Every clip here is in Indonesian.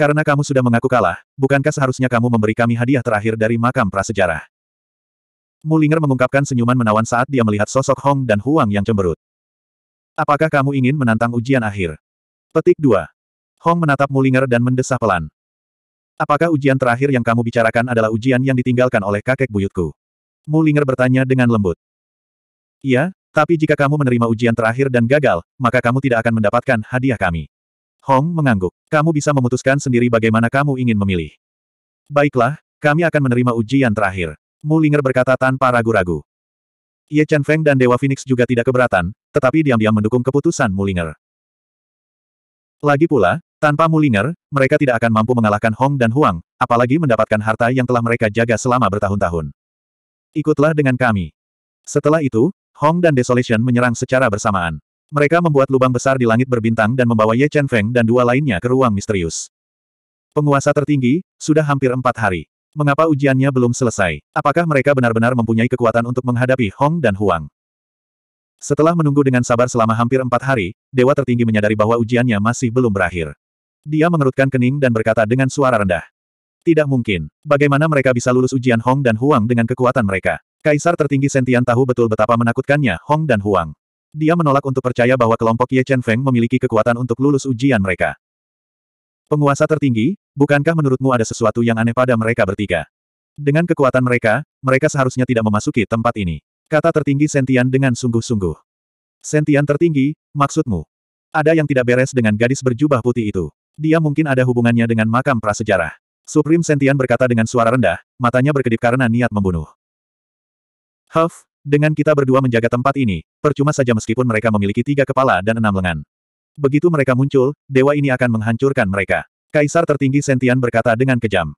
Karena kamu sudah mengaku kalah, bukankah seharusnya kamu memberi kami hadiah terakhir dari makam prasejarah? Mulinger mengungkapkan senyuman menawan saat dia melihat sosok Hong dan Huang yang cemberut. Apakah kamu ingin menantang ujian akhir? Petik 2. Hong menatap Mulinger dan mendesah pelan. Apakah ujian terakhir yang kamu bicarakan adalah ujian yang ditinggalkan oleh kakek buyutku? Mulinger bertanya dengan lembut. Iya, tapi jika kamu menerima ujian terakhir dan gagal, maka kamu tidak akan mendapatkan hadiah kami. Hong mengangguk. Kamu bisa memutuskan sendiri bagaimana kamu ingin memilih. Baiklah, kami akan menerima ujian terakhir. Mulinger berkata tanpa ragu-ragu. Ye Chen Feng dan Dewa Phoenix juga tidak keberatan, tetapi diam-diam mendukung keputusan Mulinger. Lagi pula, tanpa Mulinger, mereka tidak akan mampu mengalahkan Hong dan Huang, apalagi mendapatkan harta yang telah mereka jaga selama bertahun-tahun. Ikutlah dengan kami. Setelah itu, Hong dan Desolation menyerang secara bersamaan. Mereka membuat lubang besar di langit berbintang dan membawa Ye Chen Feng dan dua lainnya ke ruang misterius. Penguasa tertinggi, sudah hampir empat hari. Mengapa ujiannya belum selesai? Apakah mereka benar-benar mempunyai kekuatan untuk menghadapi Hong dan Huang? Setelah menunggu dengan sabar selama hampir empat hari, Dewa Tertinggi menyadari bahwa ujiannya masih belum berakhir. Dia mengerutkan kening dan berkata dengan suara rendah. Tidak mungkin. Bagaimana mereka bisa lulus ujian Hong dan Huang dengan kekuatan mereka? Kaisar tertinggi Sentian tahu betul betapa menakutkannya Hong dan Huang. Dia menolak untuk percaya bahwa kelompok Ye Chen Feng memiliki kekuatan untuk lulus ujian mereka. Penguasa tertinggi, bukankah menurutmu ada sesuatu yang aneh pada mereka bertiga? Dengan kekuatan mereka, mereka seharusnya tidak memasuki tempat ini. Kata tertinggi Sentian dengan sungguh-sungguh. Sentian tertinggi, maksudmu? Ada yang tidak beres dengan gadis berjubah putih itu. Dia mungkin ada hubungannya dengan makam prasejarah. Supreme Sentian berkata dengan suara rendah, matanya berkedip karena niat membunuh. Huff, dengan kita berdua menjaga tempat ini, percuma saja meskipun mereka memiliki tiga kepala dan enam lengan. Begitu mereka muncul, dewa ini akan menghancurkan mereka. Kaisar tertinggi Sentian berkata dengan kejam.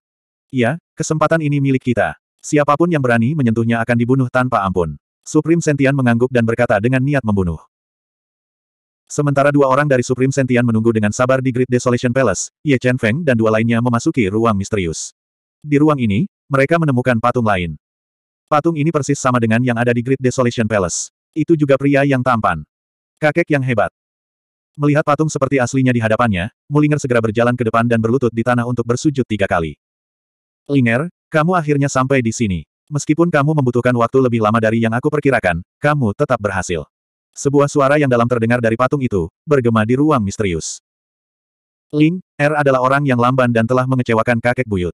Ya, kesempatan ini milik kita. Siapapun yang berani menyentuhnya akan dibunuh tanpa ampun. Supreme Sentian mengangguk dan berkata dengan niat membunuh. Sementara dua orang dari Supreme Sentian menunggu dengan sabar di Great Desolation Palace, Ye Chen Feng dan dua lainnya memasuki ruang misterius. Di ruang ini, mereka menemukan patung lain. Patung ini persis sama dengan yang ada di Great Desolation Palace. Itu juga pria yang tampan. Kakek yang hebat. Melihat patung seperti aslinya di hadapannya, Mulinger segera berjalan ke depan dan berlutut di tanah untuk bersujud tiga kali. Linger, kamu akhirnya sampai di sini. Meskipun kamu membutuhkan waktu lebih lama dari yang aku perkirakan, kamu tetap berhasil. Sebuah suara yang dalam terdengar dari patung itu, bergema di ruang misterius. Ling, Er adalah orang yang lamban dan telah mengecewakan kakek buyut.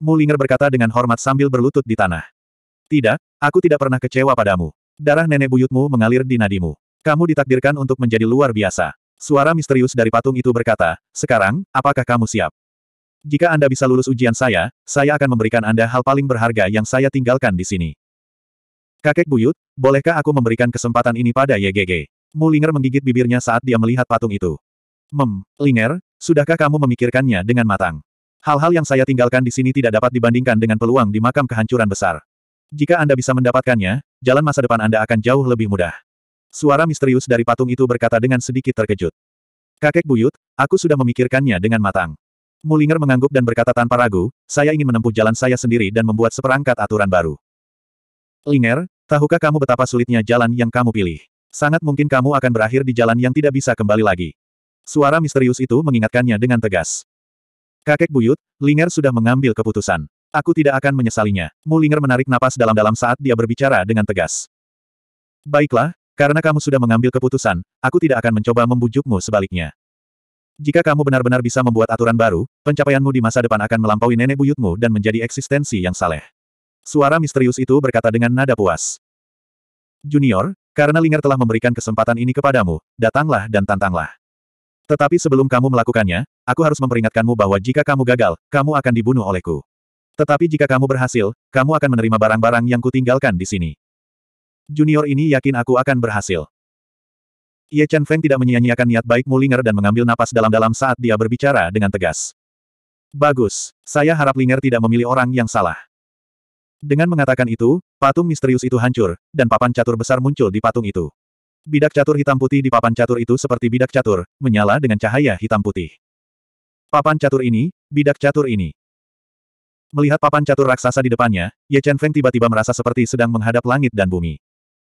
Mulinger berkata dengan hormat sambil berlutut di tanah. Tidak, aku tidak pernah kecewa padamu. Darah nenek buyutmu mengalir di nadimu. Kamu ditakdirkan untuk menjadi luar biasa. Suara misterius dari patung itu berkata, sekarang, apakah kamu siap? Jika Anda bisa lulus ujian saya, saya akan memberikan Anda hal paling berharga yang saya tinggalkan di sini. Kakek buyut, bolehkah aku memberikan kesempatan ini pada YGG? Mulinger menggigit bibirnya saat dia melihat patung itu. Mem, Linger, sudahkah kamu memikirkannya dengan matang? Hal-hal yang saya tinggalkan di sini tidak dapat dibandingkan dengan peluang di makam kehancuran besar. Jika Anda bisa mendapatkannya, jalan masa depan Anda akan jauh lebih mudah. Suara misterius dari patung itu berkata dengan sedikit terkejut. Kakek buyut, aku sudah memikirkannya dengan matang. Mulinger mengangguk dan berkata tanpa ragu, saya ingin menempuh jalan saya sendiri dan membuat seperangkat aturan baru. Linger, Tahukah kamu betapa sulitnya jalan yang kamu pilih? Sangat mungkin kamu akan berakhir di jalan yang tidak bisa kembali lagi. Suara misterius itu mengingatkannya dengan tegas. Kakek buyut, Linger sudah mengambil keputusan. Aku tidak akan menyesalinya. Mu Linger menarik napas dalam-dalam saat dia berbicara dengan tegas. Baiklah, karena kamu sudah mengambil keputusan, aku tidak akan mencoba membujukmu sebaliknya. Jika kamu benar-benar bisa membuat aturan baru, pencapaianmu di masa depan akan melampaui nenek buyutmu dan menjadi eksistensi yang saleh. Suara misterius itu berkata dengan nada puas. Junior, karena Lingar telah memberikan kesempatan ini kepadamu, datanglah dan tantanglah. Tetapi sebelum kamu melakukannya, aku harus memperingatkanmu bahwa jika kamu gagal, kamu akan dibunuh olehku. Tetapi jika kamu berhasil, kamu akan menerima barang-barang yang kutinggalkan di sini. Junior ini yakin aku akan berhasil. Ye Chen Feng tidak menyia-nyiakan niat baik Ling'er dan mengambil napas dalam-dalam saat dia berbicara dengan tegas. Bagus, saya harap Linger tidak memilih orang yang salah. Dengan mengatakan itu, patung misterius itu hancur, dan papan catur besar muncul di patung itu. Bidak catur hitam putih di papan catur itu seperti bidak catur, menyala dengan cahaya hitam putih. Papan catur ini, bidak catur ini. Melihat papan catur raksasa di depannya, Ye Chen Feng tiba-tiba merasa seperti sedang menghadap langit dan bumi.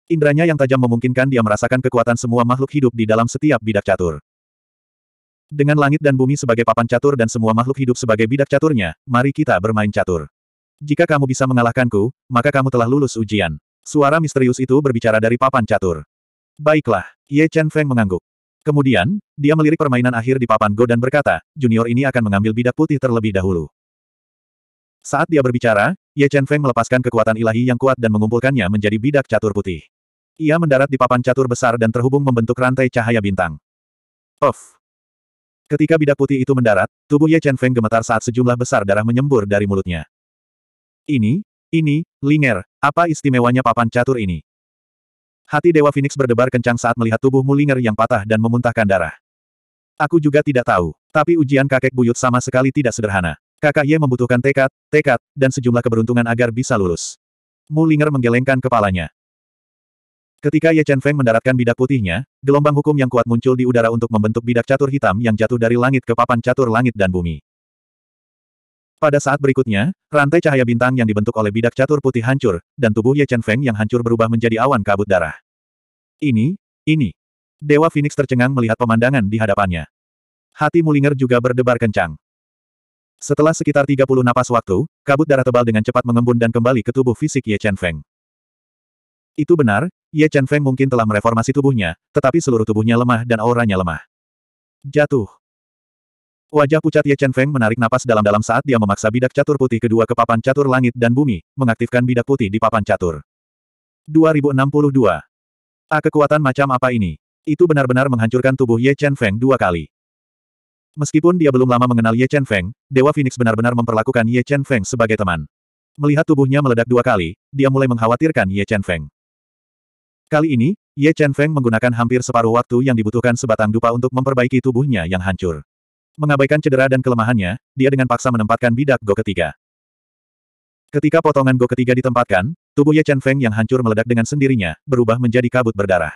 Indranya yang tajam memungkinkan dia merasakan kekuatan semua makhluk hidup di dalam setiap bidak catur. Dengan langit dan bumi sebagai papan catur dan semua makhluk hidup sebagai bidak caturnya, mari kita bermain catur. Jika kamu bisa mengalahkanku, maka kamu telah lulus ujian. Suara misterius itu berbicara dari papan catur. Baiklah, Ye Chen Feng mengangguk. Kemudian, dia melirik permainan akhir di papan Go dan berkata, junior ini akan mengambil bidak putih terlebih dahulu. Saat dia berbicara, Ye Chen Feng melepaskan kekuatan ilahi yang kuat dan mengumpulkannya menjadi bidak catur putih. Ia mendarat di papan catur besar dan terhubung membentuk rantai cahaya bintang. Of. Ketika bidak putih itu mendarat, tubuh Ye Chen Feng gemetar saat sejumlah besar darah menyembur dari mulutnya. Ini, ini, Linger, apa istimewanya papan catur ini? Hati Dewa Phoenix berdebar kencang saat melihat tubuh Ling'er yang patah dan memuntahkan darah. Aku juga tidak tahu, tapi ujian kakek buyut sama sekali tidak sederhana. Kakak Ye membutuhkan tekad, tekad, dan sejumlah keberuntungan agar bisa lulus. Mulinger menggelengkan kepalanya. Ketika Ye Chen Feng mendaratkan bidak putihnya, gelombang hukum yang kuat muncul di udara untuk membentuk bidak catur hitam yang jatuh dari langit ke papan catur langit dan bumi. Pada saat berikutnya, rantai cahaya bintang yang dibentuk oleh bidak catur putih hancur, dan tubuh Ye Chen Feng yang hancur berubah menjadi awan kabut darah. Ini, ini. Dewa Phoenix tercengang melihat pemandangan di hadapannya. Hati Mulinger juga berdebar kencang. Setelah sekitar 30 napas waktu, kabut darah tebal dengan cepat mengembun dan kembali ke tubuh fisik Ye Chen Feng. Itu benar, Ye Chen Feng mungkin telah mereformasi tubuhnya, tetapi seluruh tubuhnya lemah dan auranya lemah. Jatuh. Wajah pucat Ye Chen Feng menarik napas dalam-dalam saat dia memaksa bidak catur putih kedua ke papan catur langit dan bumi, mengaktifkan bidak putih di papan catur. 2062. A kekuatan macam apa ini? Itu benar-benar menghancurkan tubuh Ye Chen Feng dua kali. Meskipun dia belum lama mengenal Ye Chen Feng, Dewa Phoenix benar-benar memperlakukan Ye Chen Feng sebagai teman. Melihat tubuhnya meledak dua kali, dia mulai mengkhawatirkan Ye Chen Feng. Kali ini, Ye Chen Feng menggunakan hampir separuh waktu yang dibutuhkan sebatang dupa untuk memperbaiki tubuhnya yang hancur. Mengabaikan cedera dan kelemahannya, dia dengan paksa menempatkan bidak Go ketiga. Ketika potongan Go ketiga ditempatkan, tubuh Ye Chen Feng yang hancur meledak dengan sendirinya, berubah menjadi kabut berdarah.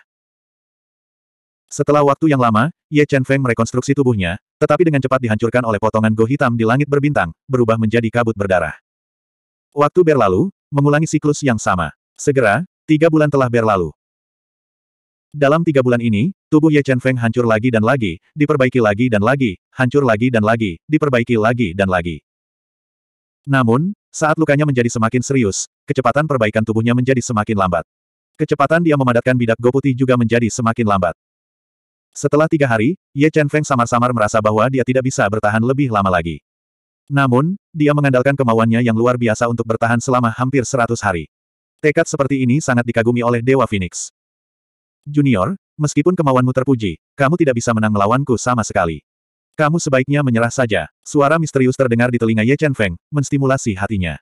Setelah waktu yang lama, Ye Chen Feng merekonstruksi tubuhnya, tetapi dengan cepat dihancurkan oleh potongan Go hitam di langit berbintang, berubah menjadi kabut berdarah. Waktu berlalu, mengulangi siklus yang sama. Segera, tiga bulan telah berlalu. Dalam tiga bulan ini, tubuh Ye Chen Feng hancur lagi dan lagi, diperbaiki lagi dan lagi, hancur lagi dan lagi, diperbaiki lagi dan lagi. Namun, saat lukanya menjadi semakin serius, kecepatan perbaikan tubuhnya menjadi semakin lambat. Kecepatan dia memadatkan bidak goputi juga menjadi semakin lambat. Setelah tiga hari, Ye Chen Feng samar-samar merasa bahwa dia tidak bisa bertahan lebih lama lagi. Namun, dia mengandalkan kemauannya yang luar biasa untuk bertahan selama hampir seratus hari. Tekad seperti ini sangat dikagumi oleh Dewa Phoenix. Junior, meskipun kemauanmu terpuji, kamu tidak bisa menang melawanku sama sekali. Kamu sebaiknya menyerah saja. Suara misterius terdengar di telinga Ye Chen Feng, menstimulasi hatinya.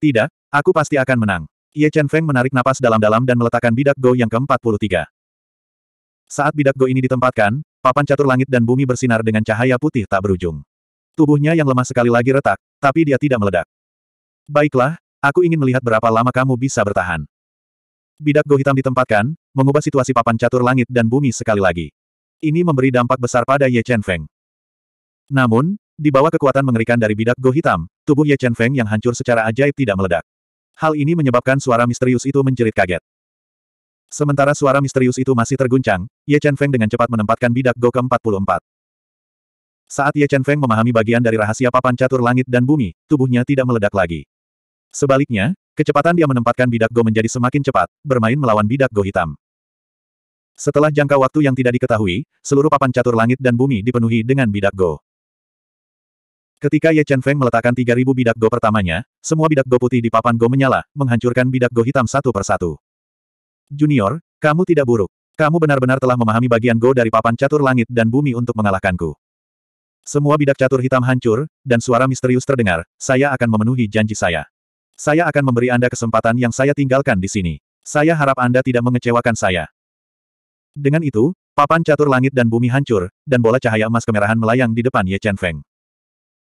Tidak, aku pasti akan menang. Ye Chen Feng menarik napas dalam-dalam dan meletakkan bidak Go yang ke-43. Saat bidak Go ini ditempatkan, papan catur langit dan bumi bersinar dengan cahaya putih tak berujung. Tubuhnya yang lemah sekali lagi retak, tapi dia tidak meledak. Baiklah, aku ingin melihat berapa lama kamu bisa bertahan bidak go hitam ditempatkan, mengubah situasi papan catur langit dan bumi sekali lagi. Ini memberi dampak besar pada Ye Chen Feng. Namun, di bawah kekuatan mengerikan dari bidak go hitam, tubuh Ye Chen Feng yang hancur secara ajaib tidak meledak. Hal ini menyebabkan suara misterius itu menjerit kaget. Sementara suara misterius itu masih terguncang, Ye Chen Feng dengan cepat menempatkan bidak go ke-44. Saat Ye Chen Feng memahami bagian dari rahasia papan catur langit dan bumi, tubuhnya tidak meledak lagi. Sebaliknya, Kecepatan dia menempatkan bidak Go menjadi semakin cepat, bermain melawan bidak Go hitam. Setelah jangka waktu yang tidak diketahui, seluruh papan catur langit dan bumi dipenuhi dengan bidak Go. Ketika Ye Chen Feng meletakkan 3.000 bidak Go pertamanya, semua bidak Go putih di papan Go menyala, menghancurkan bidak Go hitam satu persatu. Junior, kamu tidak buruk. Kamu benar-benar telah memahami bagian Go dari papan catur langit dan bumi untuk mengalahkanku. Semua bidak catur hitam hancur, dan suara misterius terdengar, saya akan memenuhi janji saya. Saya akan memberi Anda kesempatan yang saya tinggalkan di sini. Saya harap Anda tidak mengecewakan saya. Dengan itu, papan catur langit dan bumi hancur, dan bola cahaya emas kemerahan melayang di depan Ye Chen Feng.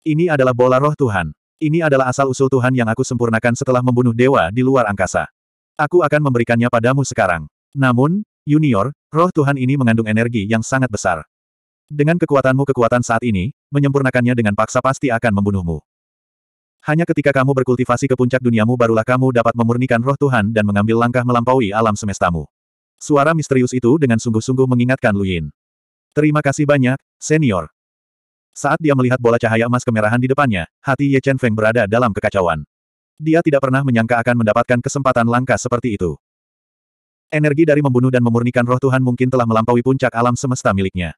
Ini adalah bola roh Tuhan. Ini adalah asal-usul Tuhan yang aku sempurnakan setelah membunuh dewa di luar angkasa. Aku akan memberikannya padamu sekarang. Namun, Junior, roh Tuhan ini mengandung energi yang sangat besar. Dengan kekuatanmu kekuatan saat ini, menyempurnakannya dengan paksa pasti akan membunuhmu. Hanya ketika kamu berkultivasi ke puncak duniamu barulah kamu dapat memurnikan roh Tuhan dan mengambil langkah melampaui alam semestamu. Suara misterius itu dengan sungguh-sungguh mengingatkan Luyin. Terima kasih banyak, senior. Saat dia melihat bola cahaya emas kemerahan di depannya, hati Ye Chen Feng berada dalam kekacauan. Dia tidak pernah menyangka akan mendapatkan kesempatan langka seperti itu. Energi dari membunuh dan memurnikan roh Tuhan mungkin telah melampaui puncak alam semesta miliknya.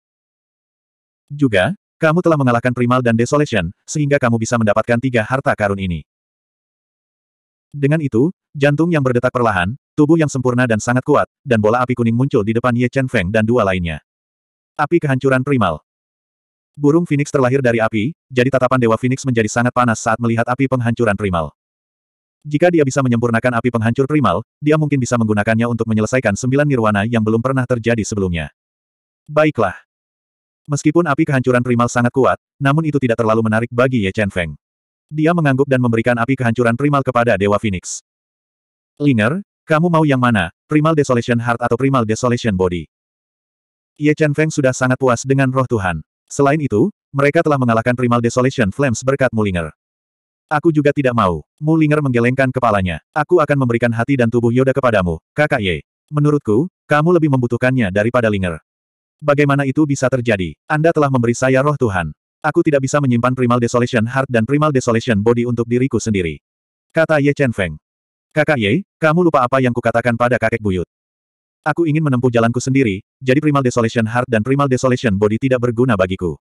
Juga, kamu telah mengalahkan Primal dan Desolation, sehingga kamu bisa mendapatkan tiga harta karun ini. Dengan itu, jantung yang berdetak perlahan, tubuh yang sempurna dan sangat kuat, dan bola api kuning muncul di depan Ye Chen Feng dan dua lainnya. Api kehancuran Primal. Burung Phoenix terlahir dari api, jadi tatapan Dewa Phoenix menjadi sangat panas saat melihat api penghancuran Primal. Jika dia bisa menyempurnakan api penghancur primal, dia mungkin bisa menggunakannya untuk menyelesaikan sembilan nirwana yang belum pernah terjadi sebelumnya. Baiklah. Meskipun api kehancuran primal sangat kuat, namun itu tidak terlalu menarik bagi Ye Chen Feng. Dia mengangguk dan memberikan api kehancuran primal kepada Dewa Phoenix. Linger, kamu mau yang mana, Primal Desolation Heart atau Primal Desolation Body? Ye Chen Feng sudah sangat puas dengan roh Tuhan. Selain itu, mereka telah mengalahkan Primal Desolation Flames berkat Mulinger. Aku juga tidak mau. Mulinger menggelengkan kepalanya. Aku akan memberikan hati dan tubuh Yoda kepadamu, kakak Ye. Menurutku, kamu lebih membutuhkannya daripada Linger. Bagaimana itu bisa terjadi? Anda telah memberi saya roh Tuhan. Aku tidak bisa menyimpan Primal Desolation Heart dan Primal Desolation Body untuk diriku sendiri. Kata Ye Chen Feng. Kakak Ye, kamu lupa apa yang kukatakan pada kakek buyut. Aku ingin menempuh jalanku sendiri, jadi Primal Desolation Heart dan Primal Desolation Body tidak berguna bagiku.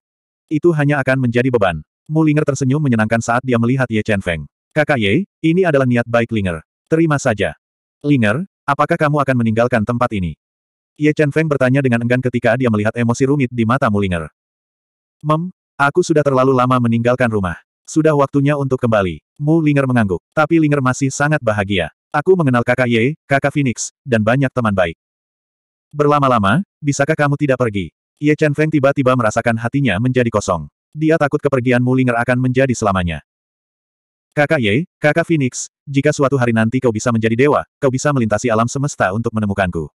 Itu hanya akan menjadi beban. Mu Linger tersenyum menyenangkan saat dia melihat Ye Chen Feng. Kakak Ye, ini adalah niat baik Linger. Terima saja. Linger, apakah kamu akan meninggalkan tempat ini? Ye Chen Feng bertanya dengan enggan ketika dia melihat emosi rumit di mata Mulinger. Mem, aku sudah terlalu lama meninggalkan rumah. Sudah waktunya untuk kembali. Mu Linger mengangguk, tapi Linger masih sangat bahagia. Aku mengenal kakak Ye, kakak Phoenix, dan banyak teman baik. Berlama-lama, bisakah kamu tidak pergi? Ye Chen Feng tiba-tiba merasakan hatinya menjadi kosong. Dia takut kepergian Mu Linger akan menjadi selamanya. Kakak Ye, kakak Phoenix, jika suatu hari nanti kau bisa menjadi dewa, kau bisa melintasi alam semesta untuk menemukanku.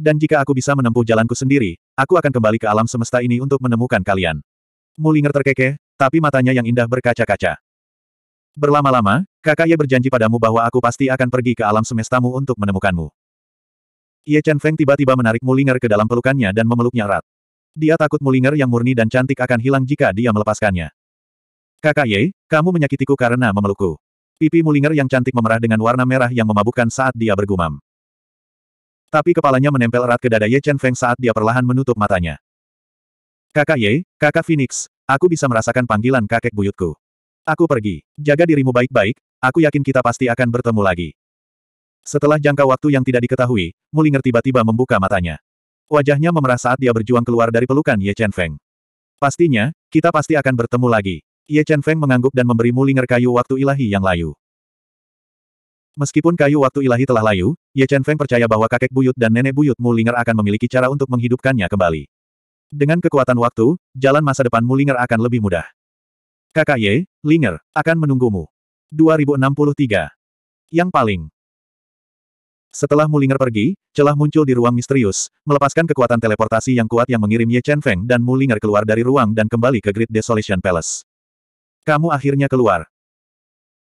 Dan jika aku bisa menempuh jalanku sendiri, aku akan kembali ke alam semesta ini untuk menemukan kalian. Mulinger terkekeh, tapi matanya yang indah berkaca-kaca. Berlama-lama, kakak Ye berjanji padamu bahwa aku pasti akan pergi ke alam semestamu untuk menemukanmu. Ye Chen Feng tiba-tiba menarik Mulinger ke dalam pelukannya dan memeluknya erat. Dia takut Mulinger yang murni dan cantik akan hilang jika dia melepaskannya. Kakak Ye, kamu menyakitiku karena memelukku. Pipi Mulinger yang cantik memerah dengan warna merah yang memabukkan saat dia bergumam. Tapi kepalanya menempel erat ke dada Ye Chen Feng saat dia perlahan menutup matanya. Kakak Ye, kakak Phoenix, aku bisa merasakan panggilan kakek buyutku. Aku pergi. Jaga dirimu baik-baik, aku yakin kita pasti akan bertemu lagi. Setelah jangka waktu yang tidak diketahui, Mulinger tiba-tiba membuka matanya. Wajahnya memerah saat dia berjuang keluar dari pelukan Ye Chen Feng. Pastinya, kita pasti akan bertemu lagi. Ye Chen Feng mengangguk dan memberi Mulinger kayu waktu ilahi yang layu. Meskipun kayu waktu ilahi telah layu, Ye Chen Feng percaya bahwa kakek buyut dan nenek buyut Mulinger akan memiliki cara untuk menghidupkannya kembali. Dengan kekuatan waktu, jalan masa depan Mulinger akan lebih mudah. Kakak Ye, Linger, akan menunggumu. 2063. Yang paling. Setelah Mulinger pergi, celah muncul di ruang misterius, melepaskan kekuatan teleportasi yang kuat yang mengirim Ye Chen Feng dan Mulinger keluar dari ruang dan kembali ke Great Desolation Palace. Kamu akhirnya keluar.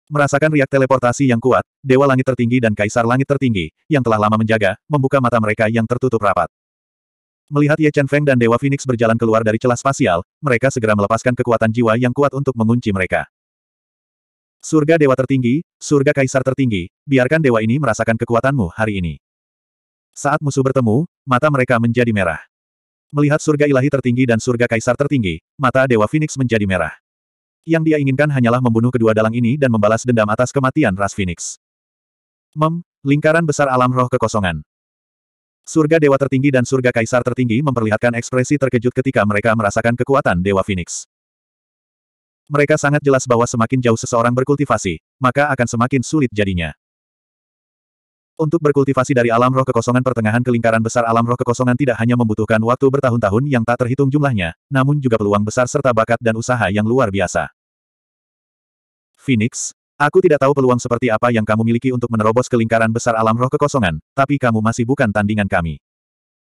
Merasakan riak teleportasi yang kuat, Dewa Langit Tertinggi dan Kaisar Langit Tertinggi, yang telah lama menjaga, membuka mata mereka yang tertutup rapat. Melihat Ye Chen Feng dan Dewa Phoenix berjalan keluar dari celah spasial, mereka segera melepaskan kekuatan jiwa yang kuat untuk mengunci mereka. Surga Dewa Tertinggi, Surga Kaisar Tertinggi, biarkan Dewa ini merasakan kekuatanmu hari ini. Saat musuh bertemu, mata mereka menjadi merah. Melihat Surga Ilahi Tertinggi dan Surga Kaisar Tertinggi, mata Dewa Phoenix menjadi merah. Yang dia inginkan hanyalah membunuh kedua dalang ini dan membalas dendam atas kematian ras Phoenix. Mem, lingkaran besar alam roh kekosongan. Surga Dewa Tertinggi dan Surga Kaisar Tertinggi memperlihatkan ekspresi terkejut ketika mereka merasakan kekuatan Dewa Phoenix. Mereka sangat jelas bahwa semakin jauh seseorang berkultivasi, maka akan semakin sulit jadinya. Untuk berkultivasi dari alam roh kekosongan pertengahan ke lingkaran besar alam roh kekosongan tidak hanya membutuhkan waktu bertahun-tahun yang tak terhitung jumlahnya, namun juga peluang besar serta bakat dan usaha yang luar biasa. Phoenix, aku tidak tahu peluang seperti apa yang kamu miliki untuk menerobos ke lingkaran besar alam roh kekosongan, tapi kamu masih bukan tandingan kami.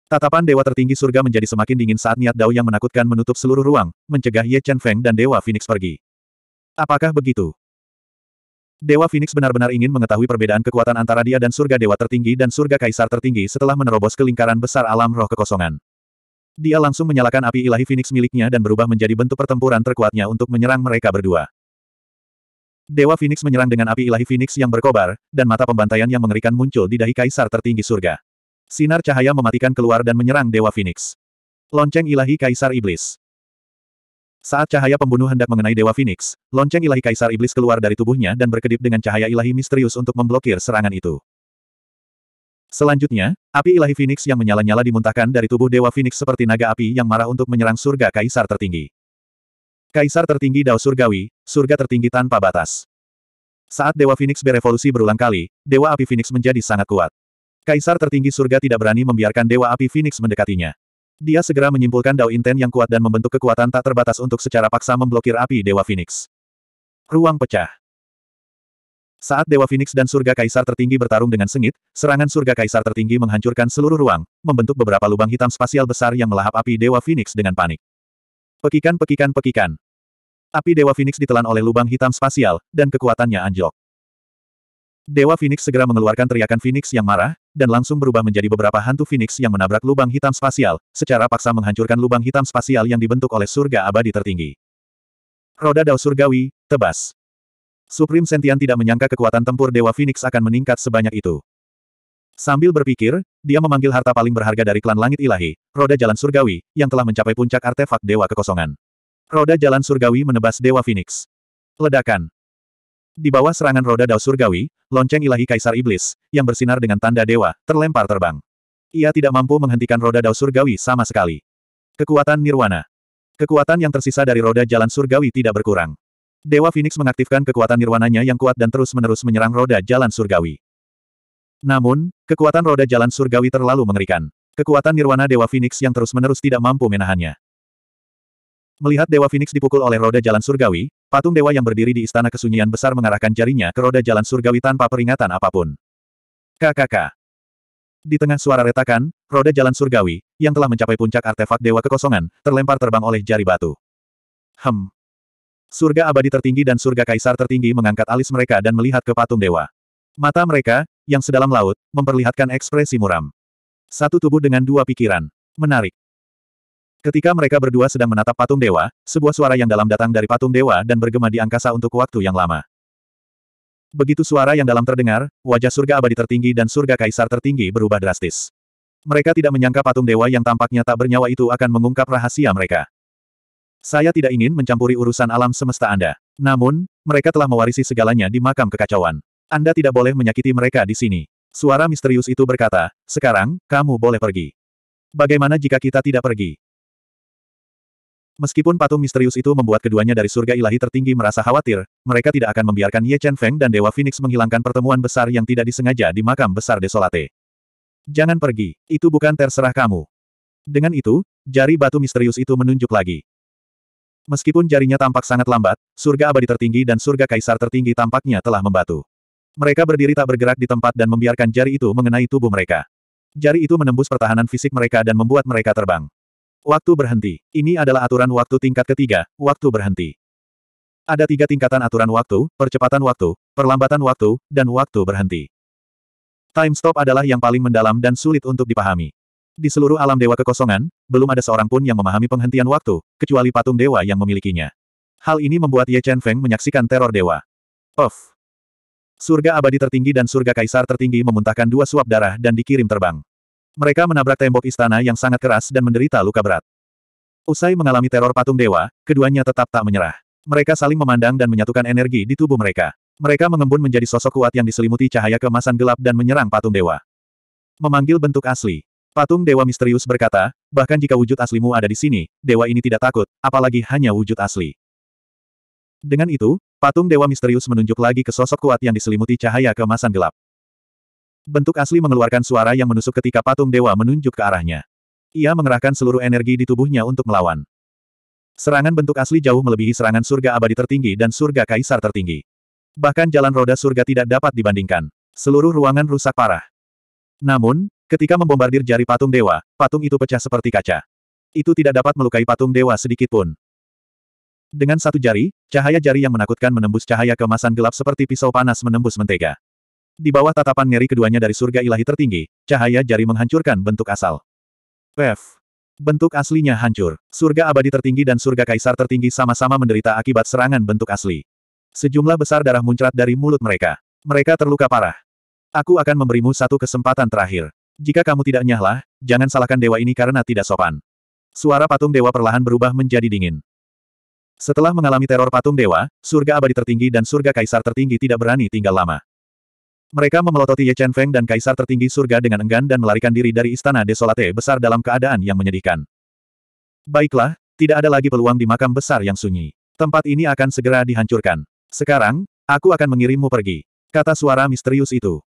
Tatapan dewa tertinggi surga menjadi semakin dingin saat niat Dao yang menakutkan menutup seluruh ruang, mencegah Ye Chen Feng dan dewa Phoenix pergi. Apakah begitu? Dewa Phoenix benar-benar ingin mengetahui perbedaan kekuatan antara dia dan surga dewa tertinggi dan surga kaisar tertinggi setelah menerobos ke lingkaran besar alam roh kekosongan. Dia langsung menyalakan api ilahi Phoenix miliknya dan berubah menjadi bentuk pertempuran terkuatnya untuk menyerang mereka berdua. Dewa Phoenix menyerang dengan api ilahi Phoenix yang berkobar, dan mata pembantaian yang mengerikan muncul di dahi kaisar tertinggi surga. Sinar cahaya mematikan keluar dan menyerang Dewa Phoenix. Lonceng ilahi kaisar iblis. Saat cahaya pembunuh hendak mengenai Dewa Phoenix, lonceng ilahi Kaisar Iblis keluar dari tubuhnya dan berkedip dengan cahaya ilahi misterius untuk memblokir serangan itu. Selanjutnya, api ilahi Phoenix yang menyala-nyala dimuntahkan dari tubuh Dewa Phoenix seperti naga api yang marah untuk menyerang surga Kaisar tertinggi. Kaisar tertinggi Dao Surgawi, surga tertinggi tanpa batas. Saat Dewa Phoenix berevolusi berulang kali, Dewa Api Phoenix menjadi sangat kuat. Kaisar tertinggi surga tidak berani membiarkan Dewa Api Phoenix mendekatinya. Dia segera menyimpulkan Dao Inten yang kuat dan membentuk kekuatan tak terbatas untuk secara paksa memblokir api Dewa Phoenix. Ruang pecah. Saat Dewa Phoenix dan Surga Kaisar tertinggi bertarung dengan sengit, serangan Surga Kaisar tertinggi menghancurkan seluruh ruang, membentuk beberapa lubang hitam spasial besar yang melahap api Dewa Phoenix dengan panik. Pekikan-pekikan-pekikan. Api Dewa Phoenix ditelan oleh lubang hitam spasial, dan kekuatannya anjlok. Dewa Phoenix segera mengeluarkan teriakan Phoenix yang marah, dan langsung berubah menjadi beberapa hantu Phoenix yang menabrak lubang hitam spasial, secara paksa menghancurkan lubang hitam spasial yang dibentuk oleh surga abadi tertinggi. Roda Dao Surgawi, tebas. Supreme Sentian tidak menyangka kekuatan tempur Dewa Phoenix akan meningkat sebanyak itu. Sambil berpikir, dia memanggil harta paling berharga dari klan langit ilahi, Roda Jalan Surgawi, yang telah mencapai puncak artefak Dewa Kekosongan. Roda Jalan Surgawi menebas Dewa Phoenix. Ledakan. Di bawah serangan roda dao surgawi, lonceng ilahi Kaisar Iblis, yang bersinar dengan tanda dewa, terlempar terbang. Ia tidak mampu menghentikan roda dao surgawi sama sekali. Kekuatan Nirwana Kekuatan yang tersisa dari roda jalan surgawi tidak berkurang. Dewa Phoenix mengaktifkan kekuatan nirwananya yang kuat dan terus-menerus menyerang roda jalan surgawi. Namun, kekuatan roda jalan surgawi terlalu mengerikan. Kekuatan nirwana Dewa Phoenix yang terus-menerus tidak mampu menahannya. Melihat Dewa Phoenix dipukul oleh roda jalan surgawi, Patung dewa yang berdiri di istana kesunyian besar mengarahkan jarinya ke roda jalan surgawi tanpa peringatan apapun. KKK. Di tengah suara retakan, roda jalan surgawi, yang telah mencapai puncak artefak dewa kekosongan, terlempar terbang oleh jari batu. Hem. Surga abadi tertinggi dan surga kaisar tertinggi mengangkat alis mereka dan melihat ke patung dewa. Mata mereka, yang sedalam laut, memperlihatkan ekspresi muram. Satu tubuh dengan dua pikiran. Menarik. Ketika mereka berdua sedang menatap patung dewa, sebuah suara yang dalam datang dari patung dewa dan bergema di angkasa untuk waktu yang lama. Begitu suara yang dalam terdengar, wajah surga abadi tertinggi dan surga kaisar tertinggi berubah drastis. Mereka tidak menyangka patung dewa yang tampaknya tak bernyawa itu akan mengungkap rahasia mereka. Saya tidak ingin mencampuri urusan alam semesta Anda. Namun, mereka telah mewarisi segalanya di makam kekacauan. Anda tidak boleh menyakiti mereka di sini. Suara misterius itu berkata, sekarang, kamu boleh pergi. Bagaimana jika kita tidak pergi? Meskipun patung misterius itu membuat keduanya dari surga ilahi tertinggi merasa khawatir, mereka tidak akan membiarkan Ye Chen Feng dan Dewa Phoenix menghilangkan pertemuan besar yang tidak disengaja di makam besar Desolate. Jangan pergi, itu bukan terserah kamu. Dengan itu, jari batu misterius itu menunjuk lagi. Meskipun jarinya tampak sangat lambat, surga abadi tertinggi dan surga kaisar tertinggi tampaknya telah membatu. Mereka berdiri tak bergerak di tempat dan membiarkan jari itu mengenai tubuh mereka. Jari itu menembus pertahanan fisik mereka dan membuat mereka terbang. Waktu berhenti. Ini adalah aturan waktu tingkat ketiga, waktu berhenti. Ada tiga tingkatan aturan waktu, percepatan waktu, perlambatan waktu, dan waktu berhenti. Time stop adalah yang paling mendalam dan sulit untuk dipahami. Di seluruh alam dewa kekosongan, belum ada seorang pun yang memahami penghentian waktu, kecuali patung dewa yang memilikinya. Hal ini membuat Ye Chen Feng menyaksikan teror dewa. Of. Surga abadi tertinggi dan surga kaisar tertinggi memuntahkan dua suap darah dan dikirim terbang. Mereka menabrak tembok istana yang sangat keras dan menderita luka berat. Usai mengalami teror patung dewa, keduanya tetap tak menyerah. Mereka saling memandang dan menyatukan energi di tubuh mereka. Mereka mengembun menjadi sosok kuat yang diselimuti cahaya kemasan gelap dan menyerang patung dewa. Memanggil bentuk asli. Patung dewa misterius berkata, bahkan jika wujud aslimu ada di sini, dewa ini tidak takut, apalagi hanya wujud asli. Dengan itu, patung dewa misterius menunjuk lagi ke sosok kuat yang diselimuti cahaya kemasan gelap. Bentuk asli mengeluarkan suara yang menusuk ketika patung dewa menunjuk ke arahnya. Ia mengerahkan seluruh energi di tubuhnya untuk melawan. Serangan bentuk asli jauh melebihi serangan surga abadi tertinggi dan surga kaisar tertinggi. Bahkan jalan roda surga tidak dapat dibandingkan. Seluruh ruangan rusak parah. Namun, ketika membombardir jari patung dewa, patung itu pecah seperti kaca. Itu tidak dapat melukai patung dewa sedikit pun. Dengan satu jari, cahaya jari yang menakutkan menembus cahaya kemasan gelap seperti pisau panas menembus mentega. Di bawah tatapan ngeri keduanya dari surga ilahi tertinggi, cahaya jari menghancurkan bentuk asal. Pef. Bentuk aslinya hancur. Surga abadi tertinggi dan surga kaisar tertinggi sama-sama menderita akibat serangan bentuk asli. Sejumlah besar darah muncrat dari mulut mereka. Mereka terluka parah. Aku akan memberimu satu kesempatan terakhir. Jika kamu tidak nyahlah, jangan salahkan dewa ini karena tidak sopan. Suara patung dewa perlahan berubah menjadi dingin. Setelah mengalami teror patung dewa, surga abadi tertinggi dan surga kaisar tertinggi tidak berani tinggal lama. Mereka memelototi Ye Chen Feng dan Kaisar Tertinggi Surga dengan enggan dan melarikan diri dari Istana Desolate besar dalam keadaan yang menyedihkan. Baiklah, tidak ada lagi peluang di makam besar yang sunyi. Tempat ini akan segera dihancurkan. Sekarang, aku akan mengirimmu pergi. Kata suara misterius itu.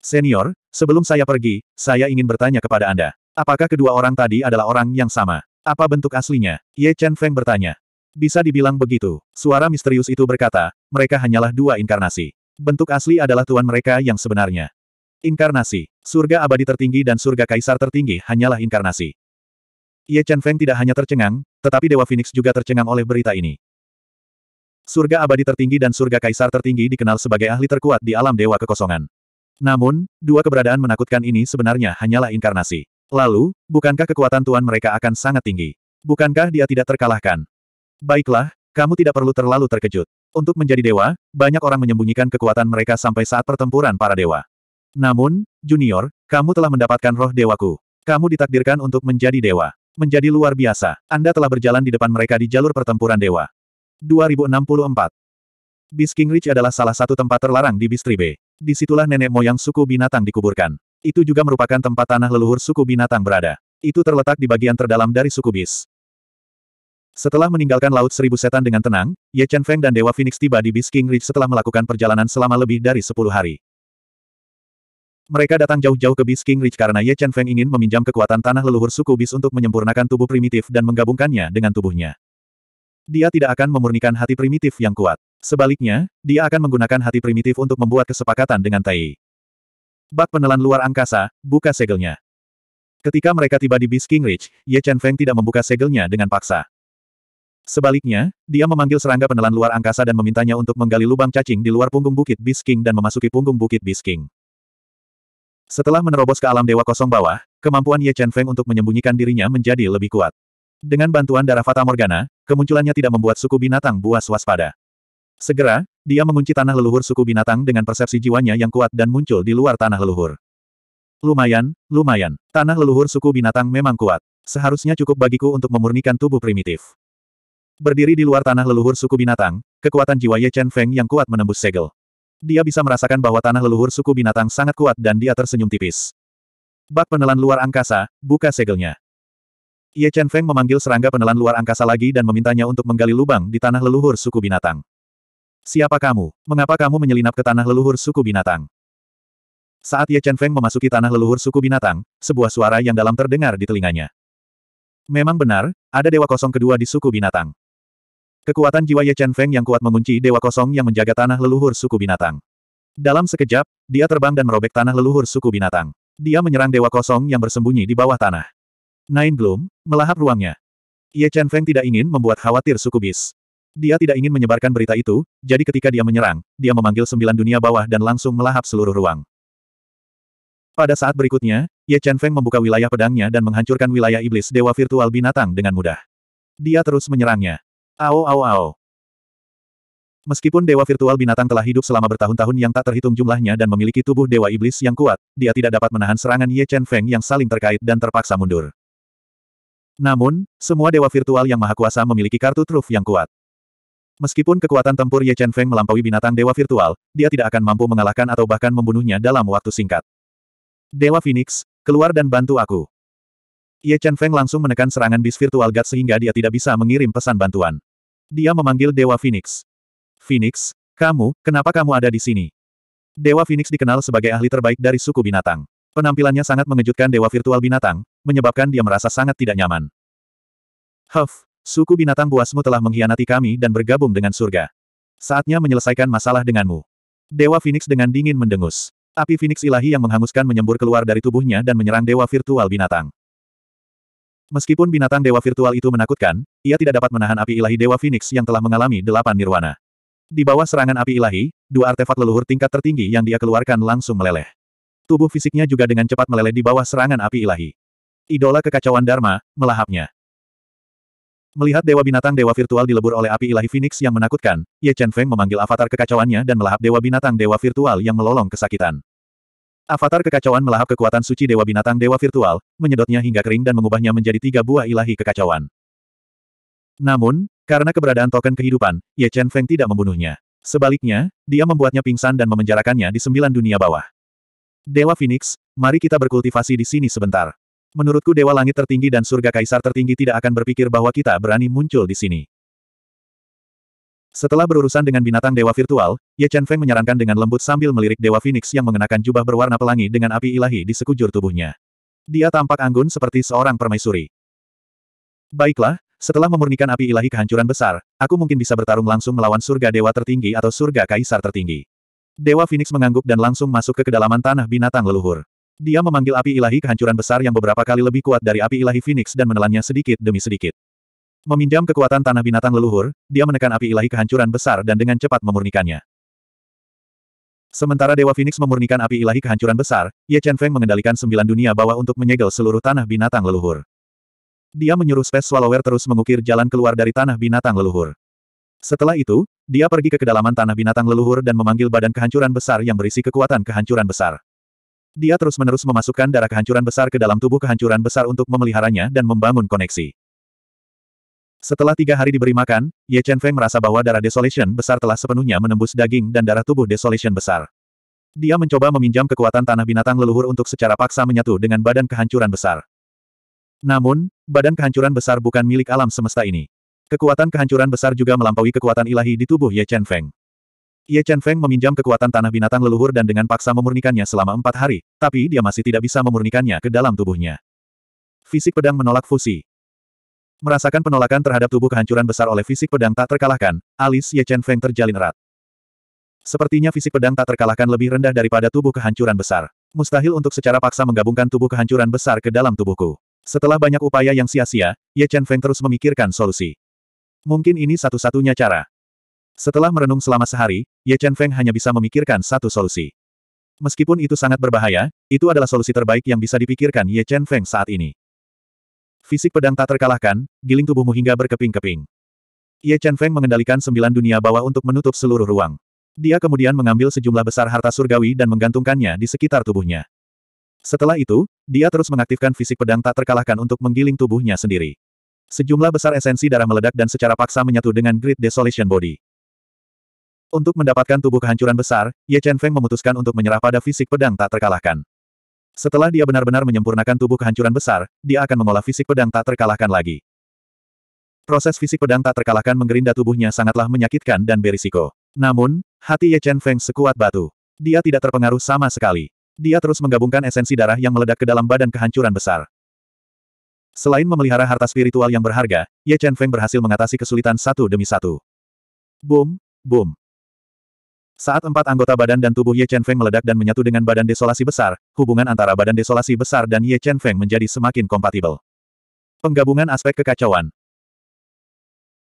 Senior, sebelum saya pergi, saya ingin bertanya kepada Anda. Apakah kedua orang tadi adalah orang yang sama? Apa bentuk aslinya? Ye Chen Feng bertanya. Bisa dibilang begitu. Suara misterius itu berkata, mereka hanyalah dua inkarnasi. Bentuk asli adalah tuan mereka yang sebenarnya. Inkarnasi. Surga abadi tertinggi dan surga kaisar tertinggi hanyalah inkarnasi. Ye Chen Feng tidak hanya tercengang, tetapi Dewa Phoenix juga tercengang oleh berita ini. Surga abadi tertinggi dan surga kaisar tertinggi dikenal sebagai ahli terkuat di alam dewa kekosongan. Namun, dua keberadaan menakutkan ini sebenarnya hanyalah inkarnasi. Lalu, bukankah kekuatan tuan mereka akan sangat tinggi? Bukankah dia tidak terkalahkan? Baiklah, kamu tidak perlu terlalu terkejut. Untuk menjadi dewa, banyak orang menyembunyikan kekuatan mereka sampai saat pertempuran para dewa. Namun, Junior, kamu telah mendapatkan roh dewaku. Kamu ditakdirkan untuk menjadi dewa. Menjadi luar biasa. Anda telah berjalan di depan mereka di jalur pertempuran dewa. 2064 Bisking Ridge adalah salah satu tempat terlarang di Bistribe. Disitulah nenek moyang suku binatang dikuburkan. Itu juga merupakan tempat tanah leluhur suku binatang berada. Itu terletak di bagian terdalam dari suku bis. Setelah meninggalkan Laut Seribu Setan dengan tenang, Ye Chen Feng dan Dewa Phoenix tiba di Beast King Ridge setelah melakukan perjalanan selama lebih dari sepuluh hari. Mereka datang jauh-jauh ke Beast King Ridge karena Ye Chen Feng ingin meminjam kekuatan tanah leluhur suku Beast untuk menyempurnakan tubuh primitif dan menggabungkannya dengan tubuhnya. Dia tidak akan memurnikan hati primitif yang kuat. Sebaliknya, dia akan menggunakan hati primitif untuk membuat kesepakatan dengan Tai. Bak penelan luar angkasa, buka segelnya. Ketika mereka tiba di Beast King Ridge, Ye Chen Feng tidak membuka segelnya dengan paksa. Sebaliknya, dia memanggil serangga penelan luar angkasa dan memintanya untuk menggali lubang cacing di luar punggung Bukit Bisking dan memasuki punggung Bukit Bisking. Setelah menerobos ke alam dewa kosong bawah, kemampuan Ye Chen Feng untuk menyembunyikan dirinya menjadi lebih kuat. Dengan bantuan darah Fata Morgana, kemunculannya tidak membuat suku binatang buas waspada. Segera, dia mengunci tanah leluhur suku binatang dengan persepsi jiwanya yang kuat dan muncul di luar tanah leluhur. Lumayan, lumayan. Tanah leluhur suku binatang memang kuat. Seharusnya cukup bagiku untuk memurnikan tubuh primitif. Berdiri di luar tanah leluhur suku binatang, kekuatan jiwa Ye Chen Feng yang kuat menembus segel. Dia bisa merasakan bahwa tanah leluhur suku binatang sangat kuat dan dia tersenyum tipis. Bak penelan luar angkasa, buka segelnya. Ye Chen Feng memanggil serangga penelan luar angkasa lagi dan memintanya untuk menggali lubang di tanah leluhur suku binatang. Siapa kamu? Mengapa kamu menyelinap ke tanah leluhur suku binatang? Saat Ye Chen Feng memasuki tanah leluhur suku binatang, sebuah suara yang dalam terdengar di telinganya. Memang benar, ada dewa kosong kedua di suku binatang. Kekuatan jiwa Ye Chen Feng yang kuat mengunci dewa kosong yang menjaga tanah leluhur suku binatang. Dalam sekejap, dia terbang dan merobek tanah leluhur suku binatang. Dia menyerang dewa kosong yang bersembunyi di bawah tanah. Nine Bloom melahap ruangnya. Ye Chen Feng tidak ingin membuat khawatir suku bis. Dia tidak ingin menyebarkan berita itu, jadi ketika dia menyerang, dia memanggil sembilan dunia bawah dan langsung melahap seluruh ruang. Pada saat berikutnya, Ye Chen Feng membuka wilayah pedangnya dan menghancurkan wilayah iblis dewa virtual binatang dengan mudah. Dia terus menyerangnya. Ao ao ao. Meskipun dewa virtual binatang telah hidup selama bertahun-tahun yang tak terhitung jumlahnya dan memiliki tubuh dewa iblis yang kuat, dia tidak dapat menahan serangan Ye Chen Feng yang saling terkait dan terpaksa mundur. Namun, semua dewa virtual yang maha kuasa memiliki kartu truf yang kuat. Meskipun kekuatan tempur Ye Chen Feng melampaui binatang dewa virtual, dia tidak akan mampu mengalahkan atau bahkan membunuhnya dalam waktu singkat. Dewa Phoenix, keluar dan bantu aku. Ye Chen Feng langsung menekan serangan bis virtual guard sehingga dia tidak bisa mengirim pesan bantuan. Dia memanggil Dewa Phoenix. Phoenix, kamu, kenapa kamu ada di sini? Dewa Phoenix dikenal sebagai ahli terbaik dari suku binatang. Penampilannya sangat mengejutkan Dewa Virtual Binatang, menyebabkan dia merasa sangat tidak nyaman. Huff, suku binatang buasmu telah mengkhianati kami dan bergabung dengan surga. Saatnya menyelesaikan masalah denganmu. Dewa Phoenix dengan dingin mendengus. Api Phoenix ilahi yang menghanguskan menyembur keluar dari tubuhnya dan menyerang Dewa Virtual Binatang. Meskipun binatang dewa virtual itu menakutkan, ia tidak dapat menahan api ilahi dewa Phoenix yang telah mengalami delapan nirwana. Di bawah serangan api ilahi, dua artefak leluhur tingkat tertinggi yang dia keluarkan langsung meleleh. Tubuh fisiknya juga dengan cepat meleleh di bawah serangan api ilahi. Idola kekacauan Dharma, melahapnya. Melihat dewa binatang dewa virtual dilebur oleh api ilahi Phoenix yang menakutkan, Ye Chen Feng memanggil avatar kekacauannya dan melahap dewa binatang dewa virtual yang melolong kesakitan. Avatar kekacauan melahap kekuatan suci Dewa Binatang Dewa Virtual, menyedotnya hingga kering dan mengubahnya menjadi tiga buah ilahi kekacauan. Namun, karena keberadaan token kehidupan, Ye Chen Feng tidak membunuhnya. Sebaliknya, dia membuatnya pingsan dan memenjarakannya di sembilan dunia bawah. Dewa Phoenix, mari kita berkultivasi di sini sebentar. Menurutku Dewa Langit tertinggi dan Surga Kaisar tertinggi tidak akan berpikir bahwa kita berani muncul di sini. Setelah berurusan dengan binatang dewa virtual, Ye Chen Feng menyarankan dengan lembut sambil melirik dewa phoenix yang mengenakan jubah berwarna pelangi dengan api ilahi di sekujur tubuhnya. Dia tampak anggun seperti seorang permaisuri. Baiklah, setelah memurnikan api ilahi kehancuran besar, aku mungkin bisa bertarung langsung melawan surga dewa tertinggi atau surga kaisar tertinggi. Dewa Phoenix mengangguk dan langsung masuk ke kedalaman tanah binatang leluhur. Dia memanggil api ilahi kehancuran besar yang beberapa kali lebih kuat dari api ilahi Phoenix dan menelannya sedikit demi sedikit. Meminjam kekuatan tanah binatang leluhur, dia menekan api ilahi kehancuran besar dan dengan cepat memurnikannya. Sementara Dewa Phoenix memurnikan api ilahi kehancuran besar, Ye Chen Feng mengendalikan sembilan dunia bawah untuk menyegel seluruh tanah binatang leluhur. Dia menyuruh Space Swallower terus mengukir jalan keluar dari tanah binatang leluhur. Setelah itu, dia pergi ke kedalaman tanah binatang leluhur dan memanggil badan kehancuran besar yang berisi kekuatan kehancuran besar. Dia terus-menerus memasukkan darah kehancuran besar ke dalam tubuh kehancuran besar untuk memeliharanya dan membangun koneksi. Setelah tiga hari diberi makan, Ye Chen Feng merasa bahwa darah Desolation besar telah sepenuhnya menembus daging dan darah tubuh Desolation besar. Dia mencoba meminjam kekuatan tanah binatang leluhur untuk secara paksa menyatu dengan badan kehancuran besar. Namun, badan kehancuran besar bukan milik alam semesta ini. Kekuatan kehancuran besar juga melampaui kekuatan ilahi di tubuh Ye Chen Feng. Ye Chen Feng meminjam kekuatan tanah binatang leluhur dan dengan paksa memurnikannya selama empat hari, tapi dia masih tidak bisa memurnikannya ke dalam tubuhnya. Fisik pedang menolak fusi. Merasakan penolakan terhadap tubuh kehancuran besar oleh fisik pedang tak terkalahkan, alis Ye Chen Feng terjalin erat. Sepertinya fisik pedang tak terkalahkan lebih rendah daripada tubuh kehancuran besar. Mustahil untuk secara paksa menggabungkan tubuh kehancuran besar ke dalam tubuhku. Setelah banyak upaya yang sia-sia, Ye Chen Feng terus memikirkan solusi. Mungkin ini satu-satunya cara. Setelah merenung selama sehari, Ye Chen Feng hanya bisa memikirkan satu solusi. Meskipun itu sangat berbahaya, itu adalah solusi terbaik yang bisa dipikirkan Ye Chen Feng saat ini. Fisik pedang tak terkalahkan, giling tubuhmu hingga berkeping-keping. Ye Chen Feng mengendalikan sembilan dunia bawah untuk menutup seluruh ruang. Dia kemudian mengambil sejumlah besar harta surgawi dan menggantungkannya di sekitar tubuhnya. Setelah itu, dia terus mengaktifkan fisik pedang tak terkalahkan untuk menggiling tubuhnya sendiri. Sejumlah besar esensi darah meledak dan secara paksa menyatu dengan Great Desolation Body. Untuk mendapatkan tubuh kehancuran besar, Ye Chen Feng memutuskan untuk menyerah pada fisik pedang tak terkalahkan. Setelah dia benar-benar menyempurnakan tubuh kehancuran besar, dia akan mengolah fisik pedang tak terkalahkan lagi. Proses fisik pedang tak terkalahkan menggerinda tubuhnya sangatlah menyakitkan dan berisiko. Namun, hati Ye Chen Feng sekuat batu. Dia tidak terpengaruh sama sekali. Dia terus menggabungkan esensi darah yang meledak ke dalam badan kehancuran besar. Selain memelihara harta spiritual yang berharga, Ye Chen Feng berhasil mengatasi kesulitan satu demi satu. Boom, boom. Saat empat anggota badan dan tubuh Ye Chen Feng meledak dan menyatu dengan badan desolasi besar, hubungan antara badan desolasi besar dan Ye Chen Feng menjadi semakin kompatibel. Penggabungan aspek kekacauan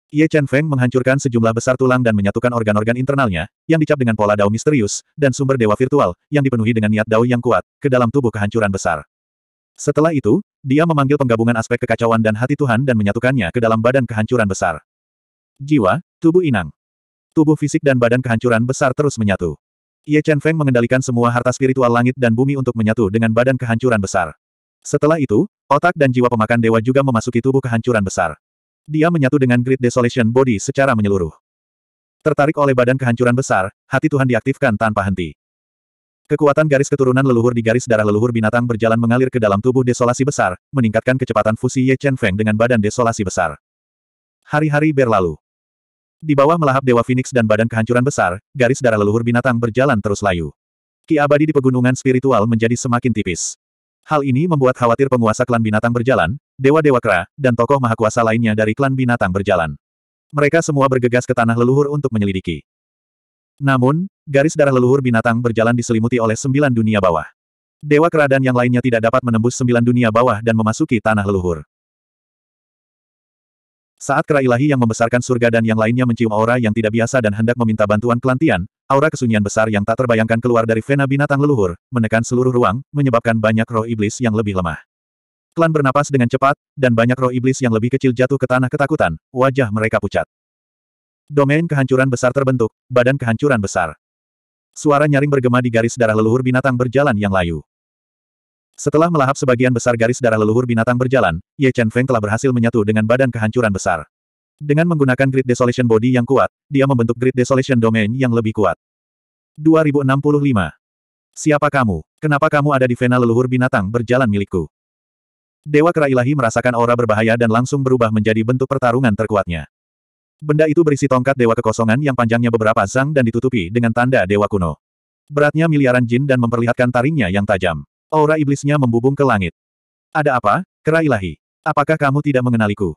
Ye Chen Feng menghancurkan sejumlah besar tulang dan menyatukan organ-organ internalnya, yang dicap dengan pola dao misterius, dan sumber dewa virtual, yang dipenuhi dengan niat dao yang kuat, ke dalam tubuh kehancuran besar. Setelah itu, dia memanggil penggabungan aspek kekacauan dan hati Tuhan dan menyatukannya ke dalam badan kehancuran besar. Jiwa, tubuh inang. Tubuh fisik dan badan kehancuran besar terus menyatu. Ye Chen Feng mengendalikan semua harta spiritual langit dan bumi untuk menyatu dengan badan kehancuran besar. Setelah itu, otak dan jiwa pemakan dewa juga memasuki tubuh kehancuran besar. Dia menyatu dengan Great Desolation Body secara menyeluruh. Tertarik oleh badan kehancuran besar, hati Tuhan diaktifkan tanpa henti. Kekuatan garis keturunan leluhur di garis darah leluhur binatang berjalan mengalir ke dalam tubuh desolasi besar, meningkatkan kecepatan fusi Ye Chen Feng dengan badan desolasi besar. Hari-hari berlalu. Di bawah melahap Dewa Phoenix dan badan kehancuran besar, garis darah leluhur binatang berjalan terus layu. Ki abadi di pegunungan spiritual menjadi semakin tipis. Hal ini membuat khawatir penguasa klan binatang berjalan, Dewa-Dewa Kera, dan tokoh mahakuasa lainnya dari klan binatang berjalan. Mereka semua bergegas ke tanah leluhur untuk menyelidiki. Namun, garis darah leluhur binatang berjalan diselimuti oleh sembilan dunia bawah. Dewa Kera dan yang lainnya tidak dapat menembus sembilan dunia bawah dan memasuki tanah leluhur. Saat kera ilahi yang membesarkan surga dan yang lainnya mencium aura yang tidak biasa dan hendak meminta bantuan kelantian, aura kesunyian besar yang tak terbayangkan keluar dari vena binatang leluhur, menekan seluruh ruang, menyebabkan banyak roh iblis yang lebih lemah. Klan bernapas dengan cepat, dan banyak roh iblis yang lebih kecil jatuh ke tanah ketakutan, wajah mereka pucat. Domain kehancuran besar terbentuk, badan kehancuran besar. Suara nyaring bergema di garis darah leluhur binatang berjalan yang layu. Setelah melahap sebagian besar garis darah leluhur binatang berjalan, Ye Chen Feng telah berhasil menyatu dengan badan kehancuran besar. Dengan menggunakan Grid Desolation Body yang kuat, dia membentuk Grid Desolation Domain yang lebih kuat. 2065. Siapa kamu? Kenapa kamu ada di vena leluhur binatang berjalan milikku? Dewa Kera Ilahi merasakan aura berbahaya dan langsung berubah menjadi bentuk pertarungan terkuatnya. Benda itu berisi tongkat dewa kekosongan yang panjangnya beberapa zang dan ditutupi dengan tanda dewa kuno. Beratnya miliaran jin dan memperlihatkan taringnya yang tajam. Aura iblisnya membubung ke langit. Ada apa, kera ilahi? Apakah kamu tidak mengenaliku?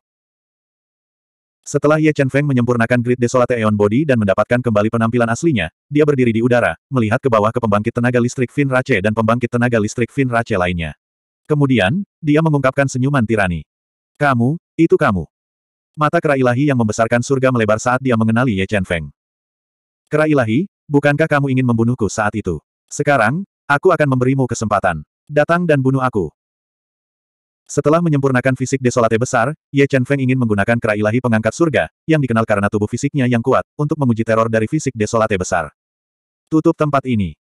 Setelah Ye Chen Feng menyempurnakan grid Desolate Eon Body dan mendapatkan kembali penampilan aslinya, dia berdiri di udara, melihat ke bawah ke pembangkit tenaga listrik Fin Rache dan pembangkit tenaga listrik Fin Rache lainnya. Kemudian, dia mengungkapkan senyuman tirani. Kamu, itu kamu. Mata kera ilahi yang membesarkan surga melebar saat dia mengenali Ye Chen Feng. Kera ilahi, bukankah kamu ingin membunuhku saat itu? Sekarang, Aku akan memberimu kesempatan. Datang dan bunuh aku. Setelah menyempurnakan fisik desolate besar, Ye Chen Feng ingin menggunakan kera ilahi pengangkat surga, yang dikenal karena tubuh fisiknya yang kuat, untuk menguji teror dari fisik desolate besar. Tutup tempat ini.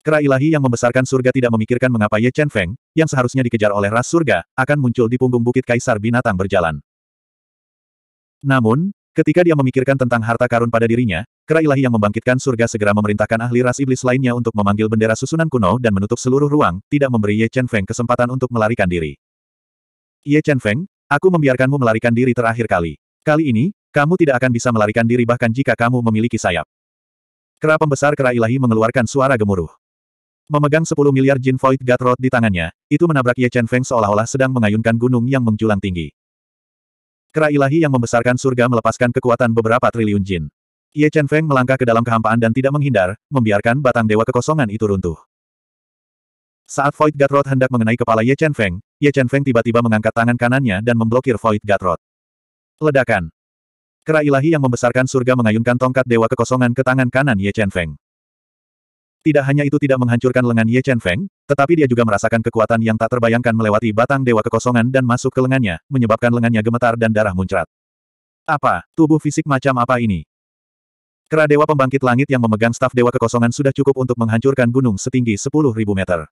Kera ilahi yang membesarkan surga tidak memikirkan mengapa Ye Chen Feng, yang seharusnya dikejar oleh ras surga, akan muncul di punggung bukit kaisar binatang berjalan. Namun, ketika dia memikirkan tentang harta karun pada dirinya, Kera ilahi yang membangkitkan surga segera memerintahkan ahli ras iblis lainnya untuk memanggil bendera susunan kuno dan menutup seluruh ruang, tidak memberi Ye Chen Feng kesempatan untuk melarikan diri. Ye Chen Feng, aku membiarkanmu melarikan diri terakhir kali. Kali ini, kamu tidak akan bisa melarikan diri bahkan jika kamu memiliki sayap. Kera pembesar kera ilahi mengeluarkan suara gemuruh. Memegang 10 miliar Jin Void God Rod di tangannya, itu menabrak Ye Chen Feng seolah-olah sedang mengayunkan gunung yang menjulang tinggi. Kera ilahi yang membesarkan surga melepaskan kekuatan beberapa triliun jin. Ye Chen Feng melangkah ke dalam kehampaan dan tidak menghindar, membiarkan batang dewa kekosongan itu runtuh. Saat Void God hendak mengenai kepala Ye Chen Feng, Ye Chen Feng tiba-tiba mengangkat tangan kanannya dan memblokir Void God Ledakan. Kera ilahi yang membesarkan surga mengayunkan tongkat dewa kekosongan ke tangan kanan Ye Chen Feng. Tidak hanya itu tidak menghancurkan lengan Ye Chen Feng, tetapi dia juga merasakan kekuatan yang tak terbayangkan melewati batang dewa kekosongan dan masuk ke lengannya, menyebabkan lengannya gemetar dan darah muncrat. Apa, tubuh fisik macam apa ini? Kera Dewa Pembangkit Langit yang memegang staf Dewa Kekosongan sudah cukup untuk menghancurkan gunung setinggi 10.000 meter.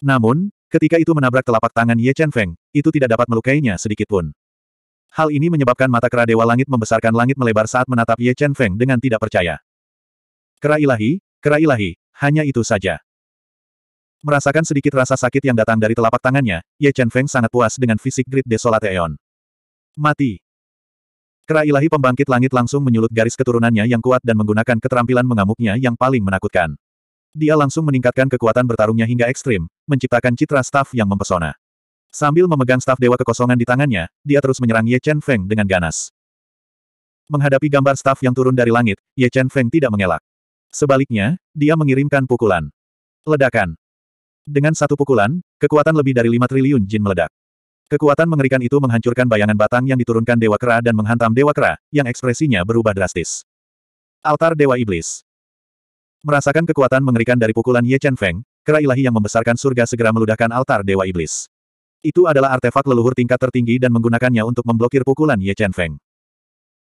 Namun, ketika itu menabrak telapak tangan Ye Chen Feng, itu tidak dapat melukainya sedikitpun. Hal ini menyebabkan mata Kera Dewa Langit membesarkan langit melebar saat menatap Ye Chen Feng dengan tidak percaya. Kera ilahi, kera ilahi, hanya itu saja. Merasakan sedikit rasa sakit yang datang dari telapak tangannya, Ye Chen Feng sangat puas dengan fisik Great Desolate Eon. Mati. Kera ilahi pembangkit langit langsung menyulut garis keturunannya yang kuat dan menggunakan keterampilan mengamuknya yang paling menakutkan. Dia langsung meningkatkan kekuatan bertarungnya hingga ekstrim, menciptakan citra staf yang mempesona. Sambil memegang staf dewa kekosongan di tangannya, dia terus menyerang Ye Chen Feng dengan ganas. Menghadapi gambar staf yang turun dari langit, Ye Chen Feng tidak mengelak. Sebaliknya, dia mengirimkan pukulan. Ledakan. Dengan satu pukulan, kekuatan lebih dari lima triliun jin meledak. Kekuatan mengerikan itu menghancurkan bayangan batang yang diturunkan Dewa Kera dan menghantam Dewa Kera, yang ekspresinya berubah drastis. Altar Dewa Iblis Merasakan kekuatan mengerikan dari pukulan Ye Chen Feng, Kera ilahi yang membesarkan surga segera meludahkan altar Dewa Iblis. Itu adalah artefak leluhur tingkat tertinggi dan menggunakannya untuk memblokir pukulan Ye Chen Feng.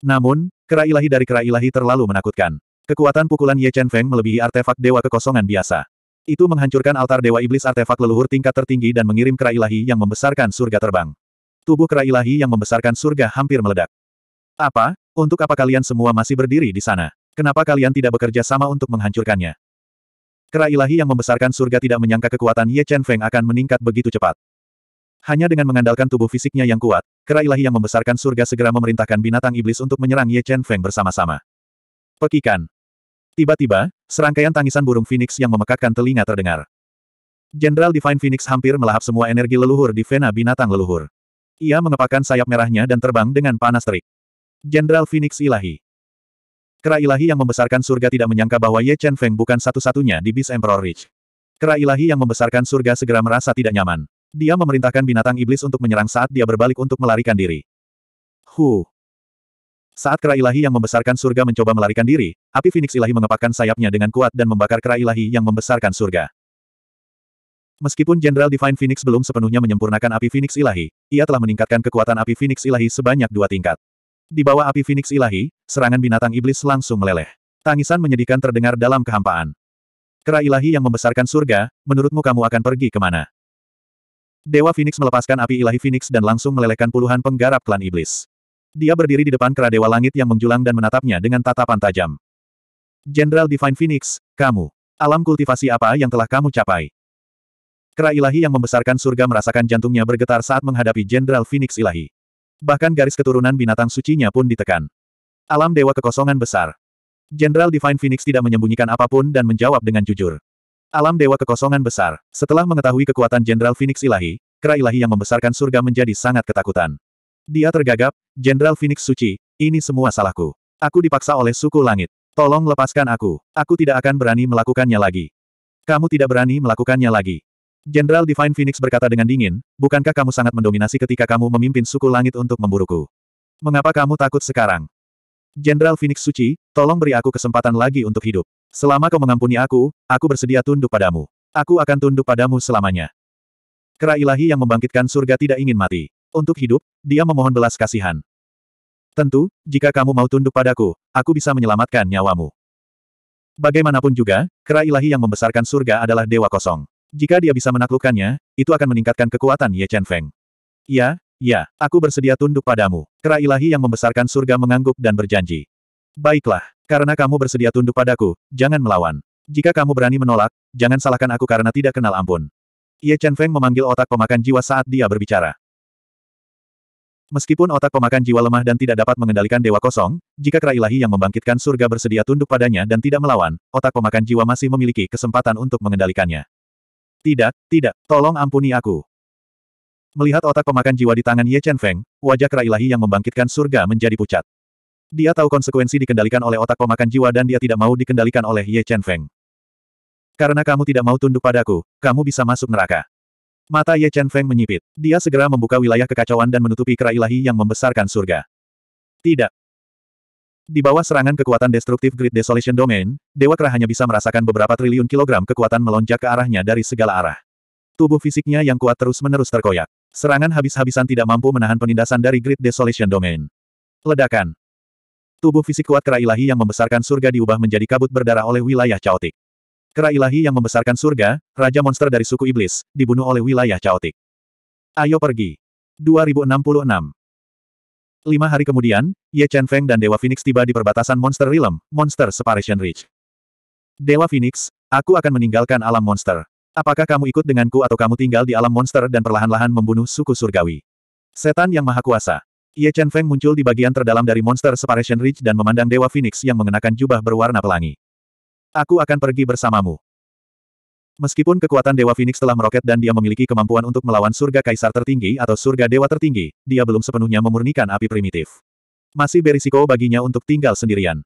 Namun, Kera ilahi dari Kera ilahi terlalu menakutkan. Kekuatan pukulan Ye Chen Feng melebihi artefak Dewa Kekosongan biasa. Itu menghancurkan altar Dewa Iblis artefak leluhur tingkat tertinggi dan mengirim kera ilahi yang membesarkan surga terbang. Tubuh kera ilahi yang membesarkan surga hampir meledak. Apa? Untuk apa kalian semua masih berdiri di sana? Kenapa kalian tidak bekerja sama untuk menghancurkannya? Kera ilahi yang membesarkan surga tidak menyangka kekuatan Ye Chen Feng akan meningkat begitu cepat. Hanya dengan mengandalkan tubuh fisiknya yang kuat, kera ilahi yang membesarkan surga segera memerintahkan binatang iblis untuk menyerang Ye Chen Feng bersama-sama. Pekikan. Tiba-tiba, serangkaian tangisan burung Phoenix yang memekakkan telinga terdengar. Jenderal Divine Phoenix hampir melahap semua energi leluhur di vena binatang leluhur. Ia mengepakkan sayap merahnya dan terbang dengan panas terik. Jenderal Phoenix Ilahi. Kera ilahi yang membesarkan surga tidak menyangka bahwa Ye Chen Feng bukan satu-satunya di Beast Emperor Ridge. Kera ilahi yang membesarkan surga segera merasa tidak nyaman. Dia memerintahkan binatang iblis untuk menyerang saat dia berbalik untuk melarikan diri. Hu. Saat kera ilahi yang membesarkan surga mencoba melarikan diri, api Phoenix ilahi mengepakkan sayapnya dengan kuat dan membakar kera ilahi yang membesarkan surga. Meskipun Jenderal Divine Phoenix belum sepenuhnya menyempurnakan api Phoenix ilahi, ia telah meningkatkan kekuatan api Phoenix ilahi sebanyak dua tingkat. Di bawah api Phoenix ilahi, serangan binatang iblis langsung meleleh. Tangisan menyedihkan terdengar dalam kehampaan. Kera ilahi yang membesarkan surga, menurutmu kamu akan pergi kemana? Dewa Phoenix melepaskan api ilahi Phoenix dan langsung melelehkan puluhan penggarap klan iblis. Dia berdiri di depan kera dewa langit yang menjulang dan menatapnya dengan tatapan tajam. Jenderal Divine Phoenix, kamu. Alam kultivasi apa yang telah kamu capai? Kera ilahi yang membesarkan surga merasakan jantungnya bergetar saat menghadapi Jenderal Phoenix ilahi. Bahkan garis keturunan binatang sucinya pun ditekan. Alam dewa kekosongan besar. Jenderal Divine Phoenix tidak menyembunyikan apapun dan menjawab dengan jujur. Alam dewa kekosongan besar. Setelah mengetahui kekuatan Jenderal Phoenix ilahi, kera ilahi yang membesarkan surga menjadi sangat ketakutan. Dia tergagap, Jenderal Phoenix Suci, ini semua salahku. Aku dipaksa oleh suku langit. Tolong lepaskan aku. Aku tidak akan berani melakukannya lagi. Kamu tidak berani melakukannya lagi. Jenderal Divine Phoenix berkata dengan dingin, bukankah kamu sangat mendominasi ketika kamu memimpin suku langit untuk memburuku? Mengapa kamu takut sekarang? Jenderal Phoenix Suci, tolong beri aku kesempatan lagi untuk hidup. Selama kau mengampuni aku, aku bersedia tunduk padamu. Aku akan tunduk padamu selamanya. Kera ilahi yang membangkitkan surga tidak ingin mati. Untuk hidup, dia memohon belas kasihan. Tentu, jika kamu mau tunduk padaku, aku bisa menyelamatkan nyawamu. Bagaimanapun juga, kera ilahi yang membesarkan surga adalah dewa kosong. Jika dia bisa menaklukkannya, itu akan meningkatkan kekuatan Ye Chen Feng. Ya, ya, aku bersedia tunduk padamu. Kera ilahi yang membesarkan surga mengangguk dan berjanji. Baiklah, karena kamu bersedia tunduk padaku, jangan melawan. Jika kamu berani menolak, jangan salahkan aku karena tidak kenal ampun. Ye Chen Feng memanggil otak pemakan jiwa saat dia berbicara. Meskipun otak pemakan jiwa lemah dan tidak dapat mengendalikan dewa kosong, jika kera ilahi yang membangkitkan surga bersedia tunduk padanya dan tidak melawan, otak pemakan jiwa masih memiliki kesempatan untuk mengendalikannya. Tidak, tidak, tolong ampuni aku. Melihat otak pemakan jiwa di tangan Ye Chen Feng, wajah kera ilahi yang membangkitkan surga menjadi pucat. Dia tahu konsekuensi dikendalikan oleh otak pemakan jiwa dan dia tidak mau dikendalikan oleh Ye Chen Feng. Karena kamu tidak mau tunduk padaku, kamu bisa masuk neraka. Mata Ye Chen Feng menyipit. Dia segera membuka wilayah kekacauan dan menutupi kera ilahi yang membesarkan surga. Tidak. Di bawah serangan kekuatan destruktif Great Desolation Domain, Dewa Kera hanya bisa merasakan beberapa triliun kilogram kekuatan melonjak ke arahnya dari segala arah. Tubuh fisiknya yang kuat terus-menerus terkoyak. Serangan habis-habisan tidak mampu menahan penindasan dari Great Desolation Domain. Ledakan. Tubuh fisik kuat kera ilahi yang membesarkan surga diubah menjadi kabut berdarah oleh wilayah caotik. Kera ilahi yang membesarkan surga, raja monster dari suku iblis, dibunuh oleh wilayah caotik. Ayo pergi. 2066 Lima hari kemudian, Ye Chen Feng dan Dewa Phoenix tiba di perbatasan Monster Realm, Monster Separation Ridge. Dewa Phoenix, aku akan meninggalkan alam monster. Apakah kamu ikut denganku atau kamu tinggal di alam monster dan perlahan-lahan membunuh suku surgawi? Setan yang maha kuasa. Ye Chen Feng muncul di bagian terdalam dari Monster Separation Ridge dan memandang Dewa Phoenix yang mengenakan jubah berwarna pelangi. Aku akan pergi bersamamu. Meskipun kekuatan Dewa Phoenix telah meroket dan dia memiliki kemampuan untuk melawan surga kaisar tertinggi atau surga dewa tertinggi, dia belum sepenuhnya memurnikan api primitif. Masih berisiko baginya untuk tinggal sendirian.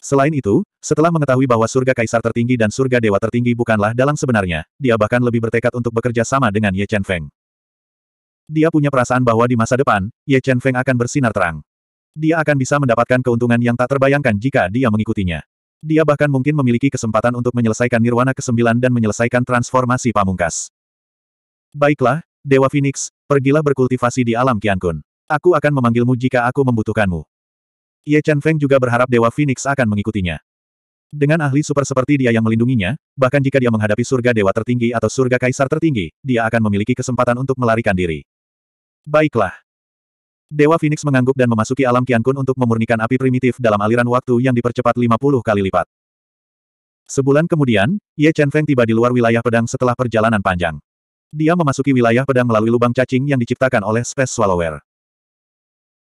Selain itu, setelah mengetahui bahwa surga kaisar tertinggi dan surga dewa tertinggi bukanlah dalang sebenarnya, dia bahkan lebih bertekad untuk bekerja sama dengan Ye Chen Feng. Dia punya perasaan bahwa di masa depan, Ye Chen Feng akan bersinar terang. Dia akan bisa mendapatkan keuntungan yang tak terbayangkan jika dia mengikutinya. Dia bahkan mungkin memiliki kesempatan untuk menyelesaikan Nirwana ke-9 dan menyelesaikan transformasi pamungkas. Baiklah, Dewa Phoenix, pergilah berkultivasi di alam Qiankun. Aku akan memanggilmu jika aku membutuhkanmu. Ye Chen Feng juga berharap Dewa Phoenix akan mengikutinya. Dengan ahli super seperti dia yang melindunginya, bahkan jika dia menghadapi surga dewa tertinggi atau surga kaisar tertinggi, dia akan memiliki kesempatan untuk melarikan diri. Baiklah. Dewa Phoenix mengangguk dan memasuki alam Kun untuk memurnikan api primitif dalam aliran waktu yang dipercepat 50 kali lipat. Sebulan kemudian, Ye Chen Feng tiba di luar wilayah pedang setelah perjalanan panjang. Dia memasuki wilayah pedang melalui lubang cacing yang diciptakan oleh Space Swallower.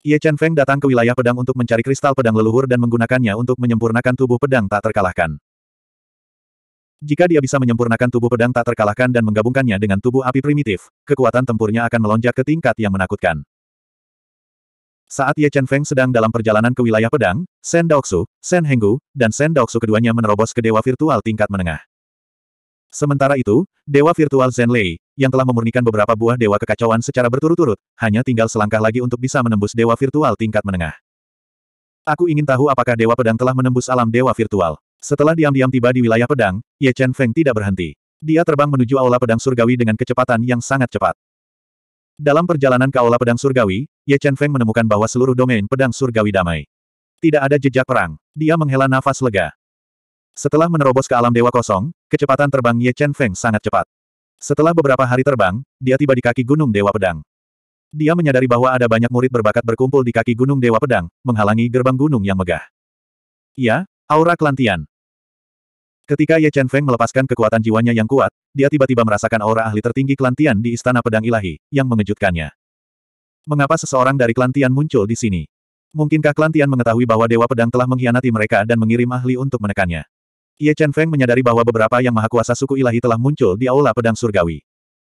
Ye Chen Feng datang ke wilayah pedang untuk mencari kristal pedang leluhur dan menggunakannya untuk menyempurnakan tubuh pedang tak terkalahkan. Jika dia bisa menyempurnakan tubuh pedang tak terkalahkan dan menggabungkannya dengan tubuh api primitif, kekuatan tempurnya akan melonjak ke tingkat yang menakutkan. Saat Ye Chen Feng sedang dalam perjalanan ke wilayah pedang, Shen Daoksu, Shen Henggu, dan Shen Daoksu keduanya menerobos ke dewa virtual tingkat menengah. Sementara itu, dewa virtual Zen Lei, yang telah memurnikan beberapa buah dewa kekacauan secara berturut-turut, hanya tinggal selangkah lagi untuk bisa menembus dewa virtual tingkat menengah. Aku ingin tahu apakah dewa pedang telah menembus alam dewa virtual. Setelah diam-diam tiba di wilayah pedang, Ye Chen Feng tidak berhenti. Dia terbang menuju aula pedang surgawi dengan kecepatan yang sangat cepat. Dalam perjalanan ke Aula Pedang Surgawi, Ye Chen Feng menemukan bahwa seluruh domain pedang surgawi damai. Tidak ada jejak perang. Dia menghela nafas lega. Setelah menerobos ke alam dewa kosong, kecepatan terbang Ye Chen Feng sangat cepat. Setelah beberapa hari terbang, dia tiba di kaki Gunung Dewa Pedang. Dia menyadari bahwa ada banyak murid berbakat berkumpul di kaki Gunung Dewa Pedang, menghalangi gerbang gunung yang megah. Ya, aura kelantian. Ketika Ye Chen Feng melepaskan kekuatan jiwanya yang kuat, dia tiba-tiba merasakan aura ahli tertinggi kelantian di Istana Pedang Ilahi, yang mengejutkannya. Mengapa seseorang dari kelantian muncul di sini? Mungkinkah kelantian mengetahui bahwa Dewa Pedang telah mengkhianati mereka dan mengirim ahli untuk menekannya? Ye Chen Feng menyadari bahwa beberapa yang maha kuasa suku ilahi telah muncul di Aula Pedang Surgawi.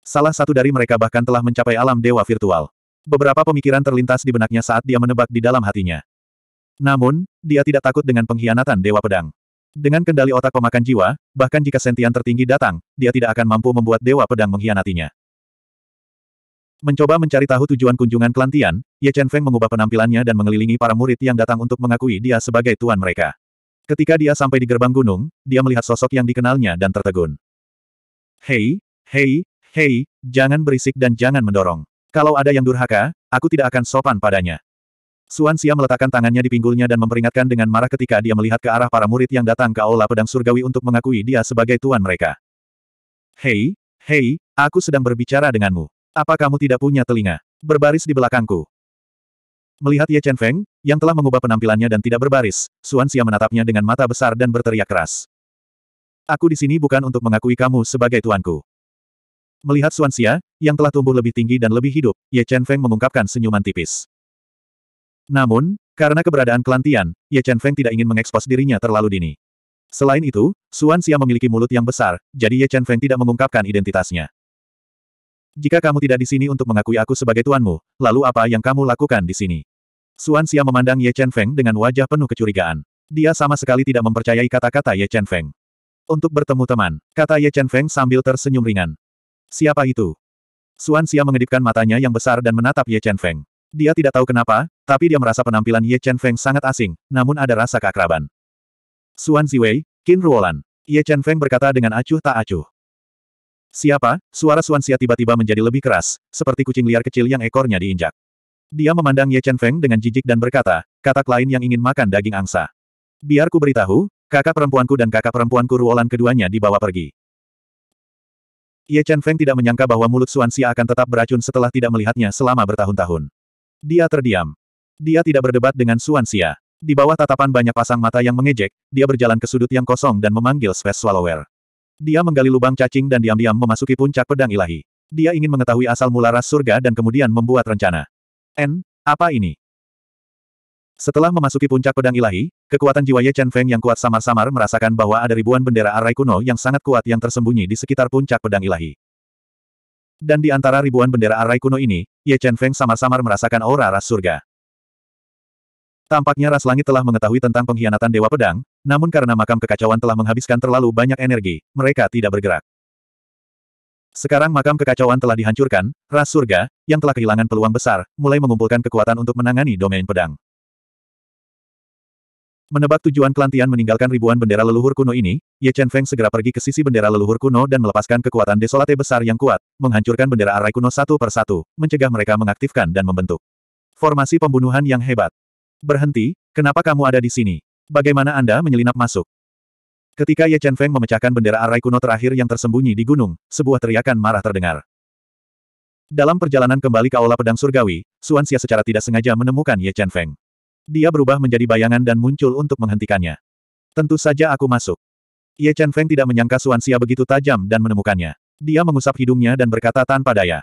Salah satu dari mereka bahkan telah mencapai alam dewa virtual. Beberapa pemikiran terlintas di benaknya saat dia menebak di dalam hatinya. Namun, dia tidak takut dengan pengkhianatan Dewa Pedang. Dengan kendali otak pemakan jiwa, bahkan jika sentian tertinggi datang, dia tidak akan mampu membuat Dewa Pedang mengkhianatinya. Mencoba mencari tahu tujuan kunjungan Kelantian, Ye Chen Feng mengubah penampilannya dan mengelilingi para murid yang datang untuk mengakui dia sebagai tuan mereka. Ketika dia sampai di gerbang gunung, dia melihat sosok yang dikenalnya dan tertegun. Hei, hei, hei, jangan berisik dan jangan mendorong. Kalau ada yang durhaka, aku tidak akan sopan padanya. Suan Xia meletakkan tangannya di pinggulnya dan memperingatkan dengan marah ketika dia melihat ke arah para murid yang datang ke Aula Pedang Surgawi untuk mengakui dia sebagai tuan mereka. Hei, hei, aku sedang berbicara denganmu. Apa kamu tidak punya telinga? Berbaris di belakangku. Melihat Ye Chen Feng, yang telah mengubah penampilannya dan tidak berbaris, Suan Xia menatapnya dengan mata besar dan berteriak keras. Aku di sini bukan untuk mengakui kamu sebagai tuanku. Melihat Suan Xia, yang telah tumbuh lebih tinggi dan lebih hidup, Ye Chen Feng mengungkapkan senyuman tipis. Namun, karena keberadaan kelantian, Ye Chen Feng tidak ingin mengekspos dirinya terlalu dini. Selain itu, Suan Xia memiliki mulut yang besar, jadi Ye Chen Feng tidak mengungkapkan identitasnya. Jika kamu tidak di sini untuk mengakui aku sebagai tuanmu, lalu apa yang kamu lakukan di sini? Suan Xia memandang Ye Chen Feng dengan wajah penuh kecurigaan. Dia sama sekali tidak mempercayai kata-kata Ye Chen Feng. Untuk bertemu teman, kata Ye Chen Feng sambil tersenyum ringan. Siapa itu? Suan Xia mengedipkan matanya yang besar dan menatap Ye Chen Feng. Dia tidak tahu kenapa, tapi dia merasa penampilan Ye Chen Feng sangat asing, namun ada rasa keakraban. Xuan Ziwei, Qin Ruolan. Ye Chen Feng berkata dengan acuh tak acuh. Siapa? Suara Suan Xia tiba-tiba menjadi lebih keras, seperti kucing liar kecil yang ekornya diinjak. Dia memandang Ye Chen Feng dengan jijik dan berkata, katak lain yang ingin makan daging angsa. Biar ku beritahu, kakak perempuanku dan kakak perempuanku Ruolan keduanya dibawa pergi. Ye Chen Feng tidak menyangka bahwa mulut Suan Xia akan tetap beracun setelah tidak melihatnya selama bertahun-tahun. Dia terdiam. Dia tidak berdebat dengan Suansia. Di bawah tatapan banyak pasang mata yang mengejek, dia berjalan ke sudut yang kosong dan memanggil Space Swallower. Dia menggali lubang cacing dan diam-diam memasuki puncak pedang ilahi. Dia ingin mengetahui asal mula ras surga dan kemudian membuat rencana. N, apa ini? Setelah memasuki puncak pedang ilahi, kekuatan jiwa Ye Chen Feng yang kuat samar-samar merasakan bahwa ada ribuan bendera arai kuno yang sangat kuat yang tersembunyi di sekitar puncak pedang ilahi. Dan di antara ribuan bendera arai kuno ini, Ye Chen Feng samar-samar merasakan aura ras surga. Tampaknya Ras Langit telah mengetahui tentang pengkhianatan Dewa Pedang, namun karena makam kekacauan telah menghabiskan terlalu banyak energi, mereka tidak bergerak. Sekarang makam kekacauan telah dihancurkan, Ras Surga, yang telah kehilangan peluang besar, mulai mengumpulkan kekuatan untuk menangani domain pedang. Menebak tujuan Kelantian meninggalkan ribuan bendera leluhur kuno ini, Ye Chen Feng segera pergi ke sisi bendera leluhur kuno dan melepaskan kekuatan desolate besar yang kuat, menghancurkan bendera arai kuno satu per satu, mencegah mereka mengaktifkan dan membentuk. Formasi pembunuhan yang hebat. Berhenti, kenapa kamu ada di sini? Bagaimana Anda menyelinap masuk? Ketika Ye Chen Feng memecahkan bendera arai kuno terakhir yang tersembunyi di gunung, sebuah teriakan marah terdengar. Dalam perjalanan kembali ke Aula Pedang Surgawi, Suan Xia secara tidak sengaja menemukan Ye Chen Feng. Dia berubah menjadi bayangan dan muncul untuk menghentikannya. Tentu saja aku masuk. Ye Chen Feng tidak menyangka Suan Xia begitu tajam dan menemukannya. Dia mengusap hidungnya dan berkata tanpa daya.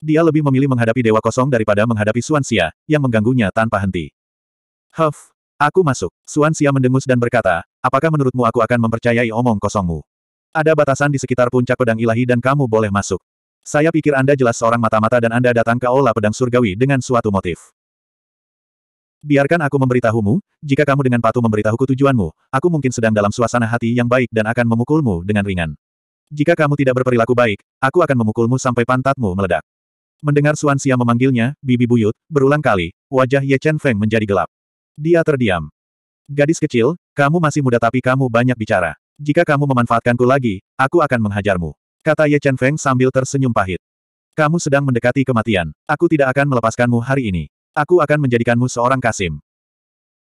Dia lebih memilih menghadapi dewa kosong daripada menghadapi Suansia, yang mengganggunya tanpa henti. Huff, aku masuk. Suansia mendengus dan berkata, apakah menurutmu aku akan mempercayai omong kosongmu? Ada batasan di sekitar puncak pedang ilahi dan kamu boleh masuk. Saya pikir Anda jelas seorang mata-mata dan Anda datang ke Aula Pedang Surgawi dengan suatu motif. Biarkan aku memberitahumu, jika kamu dengan patuh memberitahuku tujuanmu, aku mungkin sedang dalam suasana hati yang baik dan akan memukulmu dengan ringan. Jika kamu tidak berperilaku baik, aku akan memukulmu sampai pantatmu meledak. Mendengar Suan Xia memanggilnya, Bibi Buyut, berulang kali, wajah Ye Chen Feng menjadi gelap. Dia terdiam. Gadis kecil, kamu masih muda tapi kamu banyak bicara. Jika kamu memanfaatkanku lagi, aku akan menghajarmu. Kata Ye Chen Feng sambil tersenyum pahit. Kamu sedang mendekati kematian. Aku tidak akan melepaskanmu hari ini. Aku akan menjadikanmu seorang kasim.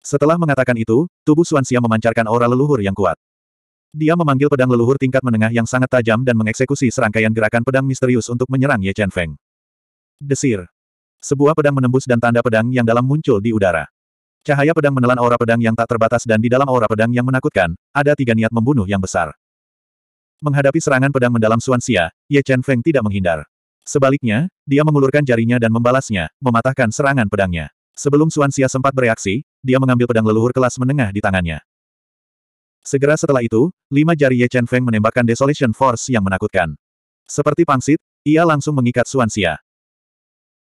Setelah mengatakan itu, tubuh Suan Xia memancarkan aura leluhur yang kuat. Dia memanggil pedang leluhur tingkat menengah yang sangat tajam dan mengeksekusi serangkaian gerakan pedang misterius untuk menyerang Ye Chen Feng. Desir. Sebuah pedang menembus dan tanda pedang yang dalam muncul di udara. Cahaya pedang menelan aura pedang yang tak terbatas dan di dalam aura pedang yang menakutkan, ada tiga niat membunuh yang besar. Menghadapi serangan pedang mendalam Xuanxia, Ye Chen Feng tidak menghindar. Sebaliknya, dia mengulurkan jarinya dan membalasnya, mematahkan serangan pedangnya. Sebelum Xuanxia sempat bereaksi, dia mengambil pedang leluhur kelas menengah di tangannya. Segera setelah itu, lima jari Ye Chen Feng menembakkan Desolation Force yang menakutkan. Seperti pangsit, ia langsung mengikat Xuanxia.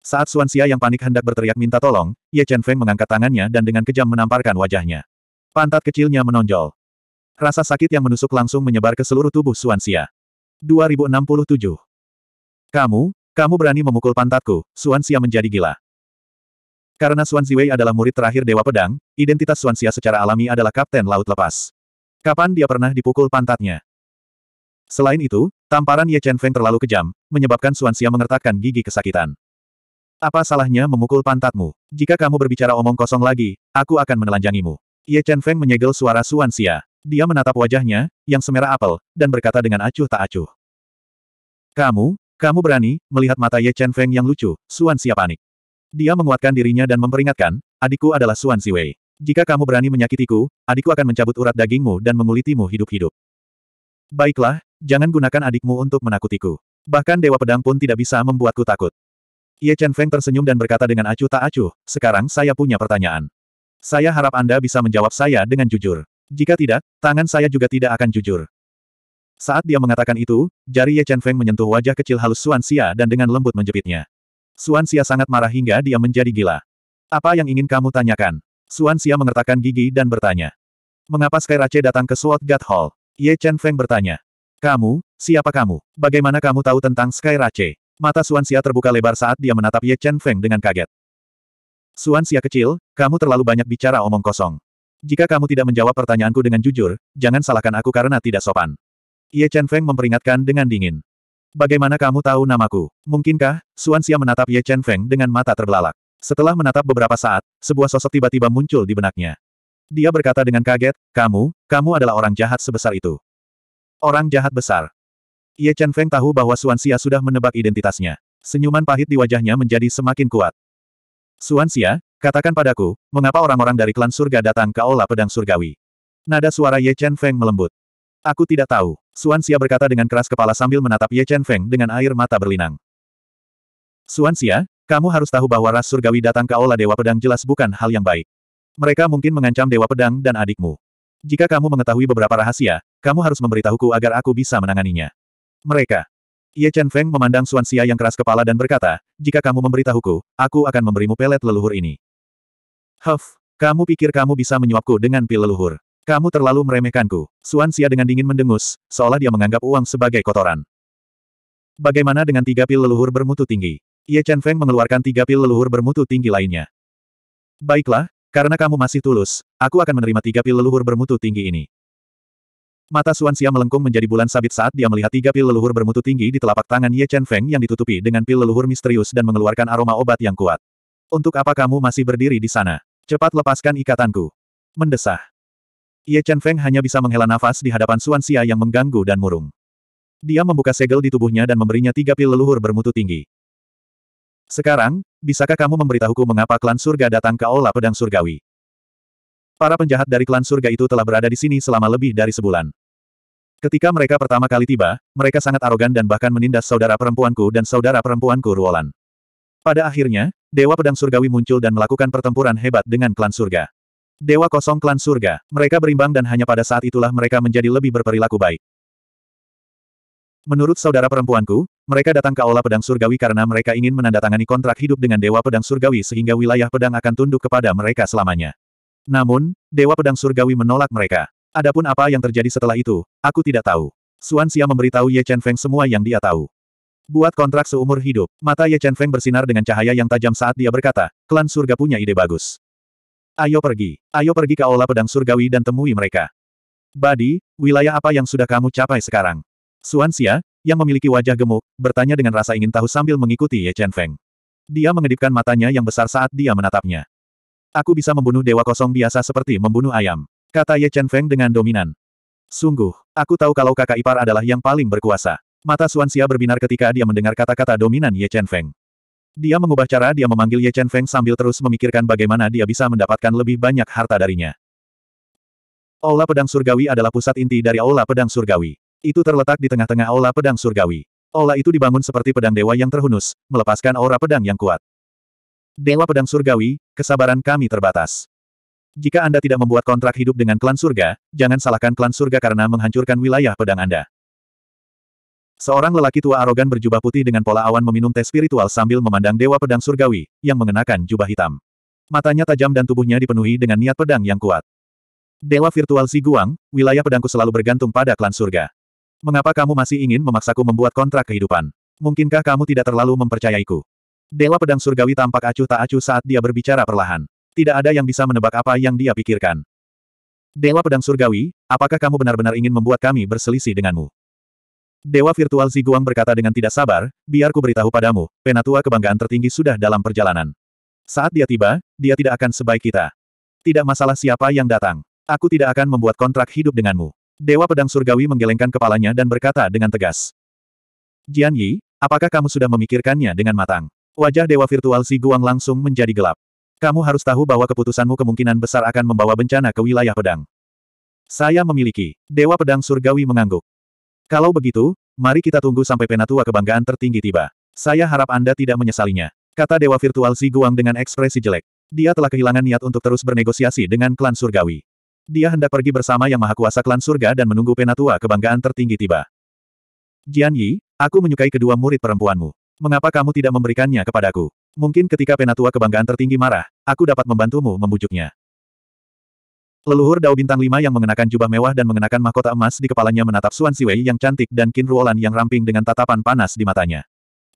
Saat Xia yang panik hendak berteriak minta tolong, Ye Chen Feng mengangkat tangannya dan dengan kejam menamparkan wajahnya. Pantat kecilnya menonjol. Rasa sakit yang menusuk langsung menyebar ke seluruh tubuh Xia. 2067. Kamu, kamu berani memukul pantatku, Xia menjadi gila. Karena Xuan Ziwei adalah murid terakhir Dewa Pedang, identitas Xia secara alami adalah Kapten Laut Lepas. Kapan dia pernah dipukul pantatnya? Selain itu, tamparan Ye Chen Feng terlalu kejam, menyebabkan Xia mengertakkan gigi kesakitan. Apa salahnya memukul pantatmu? Jika kamu berbicara omong kosong lagi, aku akan menelanjangimu. Ye Chen Feng menyegel suara Suan Xia. Dia menatap wajahnya, yang semerah apel, dan berkata dengan acuh tak acuh. Kamu, kamu berani, melihat mata Ye Chen Feng yang lucu, Suan Xia panik. Dia menguatkan dirinya dan memperingatkan, adikku adalah Suan Siwei. Jika kamu berani menyakitiku, adikku akan mencabut urat dagingmu dan mengulitimu hidup-hidup. Baiklah, jangan gunakan adikmu untuk menakutiku. Bahkan Dewa Pedang pun tidak bisa membuatku takut. Ye Chen Feng tersenyum dan berkata dengan acuh tak acuh, sekarang saya punya pertanyaan. Saya harap Anda bisa menjawab saya dengan jujur. Jika tidak, tangan saya juga tidak akan jujur. Saat dia mengatakan itu, jari Ye Chen Feng menyentuh wajah kecil halus Suan Xia dan dengan lembut menjepitnya. Suan Xia sangat marah hingga dia menjadi gila. Apa yang ingin kamu tanyakan? Suan Xia mengertakkan gigi dan bertanya. Mengapa Sky Rache datang ke Sword God Hall? Ye Chen Feng bertanya. Kamu, siapa kamu? Bagaimana kamu tahu tentang Sky Rache? Mata Suan Xia terbuka lebar saat dia menatap Ye Chen Feng dengan kaget. Suan Xia kecil, kamu terlalu banyak bicara omong kosong. Jika kamu tidak menjawab pertanyaanku dengan jujur, jangan salahkan aku karena tidak sopan. Ye Chen Feng memperingatkan dengan dingin. Bagaimana kamu tahu namaku? Mungkinkah, Suan Xia menatap Ye Chen Feng dengan mata terbelalak. Setelah menatap beberapa saat, sebuah sosok tiba-tiba muncul di benaknya. Dia berkata dengan kaget, kamu, kamu adalah orang jahat sebesar itu. Orang jahat besar. Ye Chen Feng tahu bahwa Suan Xia sudah menebak identitasnya. Senyuman pahit di wajahnya menjadi semakin kuat. Suan Xia, katakan padaku, mengapa orang-orang dari klan surga datang ke Aula Pedang Surgawi? Nada suara Ye Chen Feng melembut. Aku tidak tahu, Suan Xia berkata dengan keras kepala sambil menatap Ye Chen Feng dengan air mata berlinang. Suan Xia, kamu harus tahu bahwa ras surgawi datang ke Aula Dewa Pedang jelas bukan hal yang baik. Mereka mungkin mengancam Dewa Pedang dan adikmu. Jika kamu mengetahui beberapa rahasia, kamu harus memberitahuku agar aku bisa menanganinya mereka. Ye Chen Feng memandang Xuan Xia yang keras kepala dan berkata, jika kamu memberitahuku, aku akan memberimu pelet leluhur ini. Huff, kamu pikir kamu bisa menyuapku dengan pil leluhur. Kamu terlalu meremehkanku. Xuan Xia dengan dingin mendengus, seolah dia menganggap uang sebagai kotoran. Bagaimana dengan tiga pil leluhur bermutu tinggi? Ye Chen Feng mengeluarkan tiga pil leluhur bermutu tinggi lainnya. Baiklah, karena kamu masih tulus, aku akan menerima tiga pil leluhur bermutu tinggi ini. Mata Xuan Xia melengkung menjadi bulan sabit saat dia melihat tiga pil leluhur bermutu tinggi di telapak tangan Ye Chen Feng yang ditutupi dengan pil leluhur misterius dan mengeluarkan aroma obat yang kuat. Untuk apa kamu masih berdiri di sana? Cepat lepaskan ikatanku. Mendesah. Ye Chen Feng hanya bisa menghela nafas di hadapan Xuan Xia yang mengganggu dan murung. Dia membuka segel di tubuhnya dan memberinya tiga pil leluhur bermutu tinggi. Sekarang, bisakah kamu memberitahuku mengapa klan surga datang ke Aula Pedang Surgawi? Para penjahat dari klan surga itu telah berada di sini selama lebih dari sebulan. Ketika mereka pertama kali tiba, mereka sangat arogan dan bahkan menindas saudara perempuanku dan saudara perempuanku Ruolan. Pada akhirnya, Dewa Pedang Surgawi muncul dan melakukan pertempuran hebat dengan klan surga. Dewa kosong klan surga, mereka berimbang dan hanya pada saat itulah mereka menjadi lebih berperilaku baik. Menurut saudara perempuanku, mereka datang ke Aula Pedang Surgawi karena mereka ingin menandatangani kontrak hidup dengan Dewa Pedang Surgawi sehingga wilayah pedang akan tunduk kepada mereka selamanya. Namun, Dewa Pedang Surgawi menolak mereka. Adapun apa yang terjadi setelah itu, aku tidak tahu. Suan Xia memberitahu Ye Chen Feng semua yang dia tahu. Buat kontrak seumur hidup, mata Ye Chen Feng bersinar dengan cahaya yang tajam saat dia berkata, klan surga punya ide bagus. Ayo pergi, ayo pergi ke Aula Pedang Surgawi dan temui mereka. Badi, wilayah apa yang sudah kamu capai sekarang? Suan Xia, yang memiliki wajah gemuk, bertanya dengan rasa ingin tahu sambil mengikuti Ye Chen Feng. Dia mengedipkan matanya yang besar saat dia menatapnya. Aku bisa membunuh dewa kosong biasa seperti membunuh ayam. Kata Ye Chen Feng dengan dominan. Sungguh, aku tahu kalau kakak ipar adalah yang paling berkuasa. Mata Suan Xuanxia berbinar ketika dia mendengar kata-kata dominan Ye Chen Feng. Dia mengubah cara dia memanggil Ye Chen Feng sambil terus memikirkan bagaimana dia bisa mendapatkan lebih banyak harta darinya. Aula Pedang Surgawi adalah pusat inti dari Aula Pedang Surgawi. Itu terletak di tengah-tengah Aula Pedang Surgawi. Aula itu dibangun seperti pedang dewa yang terhunus, melepaskan aura pedang yang kuat. Dewa Pedang Surgawi, kesabaran kami terbatas. Jika Anda tidak membuat kontrak hidup dengan klan surga, jangan salahkan klan surga karena menghancurkan wilayah pedang Anda. Seorang lelaki tua arogan berjubah putih dengan pola awan meminum teh spiritual sambil memandang dewa pedang surgawi, yang mengenakan jubah hitam. Matanya tajam dan tubuhnya dipenuhi dengan niat pedang yang kuat. Dewa virtual si Guang, wilayah pedangku selalu bergantung pada klan surga. Mengapa kamu masih ingin memaksaku membuat kontrak kehidupan? Mungkinkah kamu tidak terlalu mempercayaiku? Dewa pedang surgawi tampak acuh tak acuh saat dia berbicara perlahan tidak ada yang bisa menebak apa yang dia pikirkan. Dewa Pedang Surgawi, apakah kamu benar-benar ingin membuat kami berselisih denganmu? Dewa Virtual Ziguang berkata dengan tidak sabar, biar ku beritahu padamu, penatua kebanggaan tertinggi sudah dalam perjalanan. Saat dia tiba, dia tidak akan sebaik kita. Tidak masalah siapa yang datang. Aku tidak akan membuat kontrak hidup denganmu. Dewa Pedang Surgawi menggelengkan kepalanya dan berkata dengan tegas. Jian Yi, apakah kamu sudah memikirkannya dengan matang? Wajah Dewa Virtual Ziguang langsung menjadi gelap. Kamu harus tahu bahwa keputusanmu kemungkinan besar akan membawa bencana ke wilayah pedang. Saya memiliki. Dewa Pedang Surgawi mengangguk. Kalau begitu, mari kita tunggu sampai penatua kebanggaan tertinggi tiba. Saya harap Anda tidak menyesalinya. Kata Dewa Virtual Si Guang dengan ekspresi jelek. Dia telah kehilangan niat untuk terus bernegosiasi dengan klan Surgawi. Dia hendak pergi bersama yang maha kuasa klan surga dan menunggu penatua kebanggaan tertinggi tiba. Jian Yi, aku menyukai kedua murid perempuanmu. Mengapa kamu tidak memberikannya kepadaku? Mungkin ketika penatua kebanggaan tertinggi marah, aku dapat membantumu membujuknya. Leluhur Dao Bintang Lima yang mengenakan jubah mewah dan mengenakan mahkota emas di kepalanya menatap Suan Siwei yang cantik dan Qin Ruolan yang ramping dengan tatapan panas di matanya.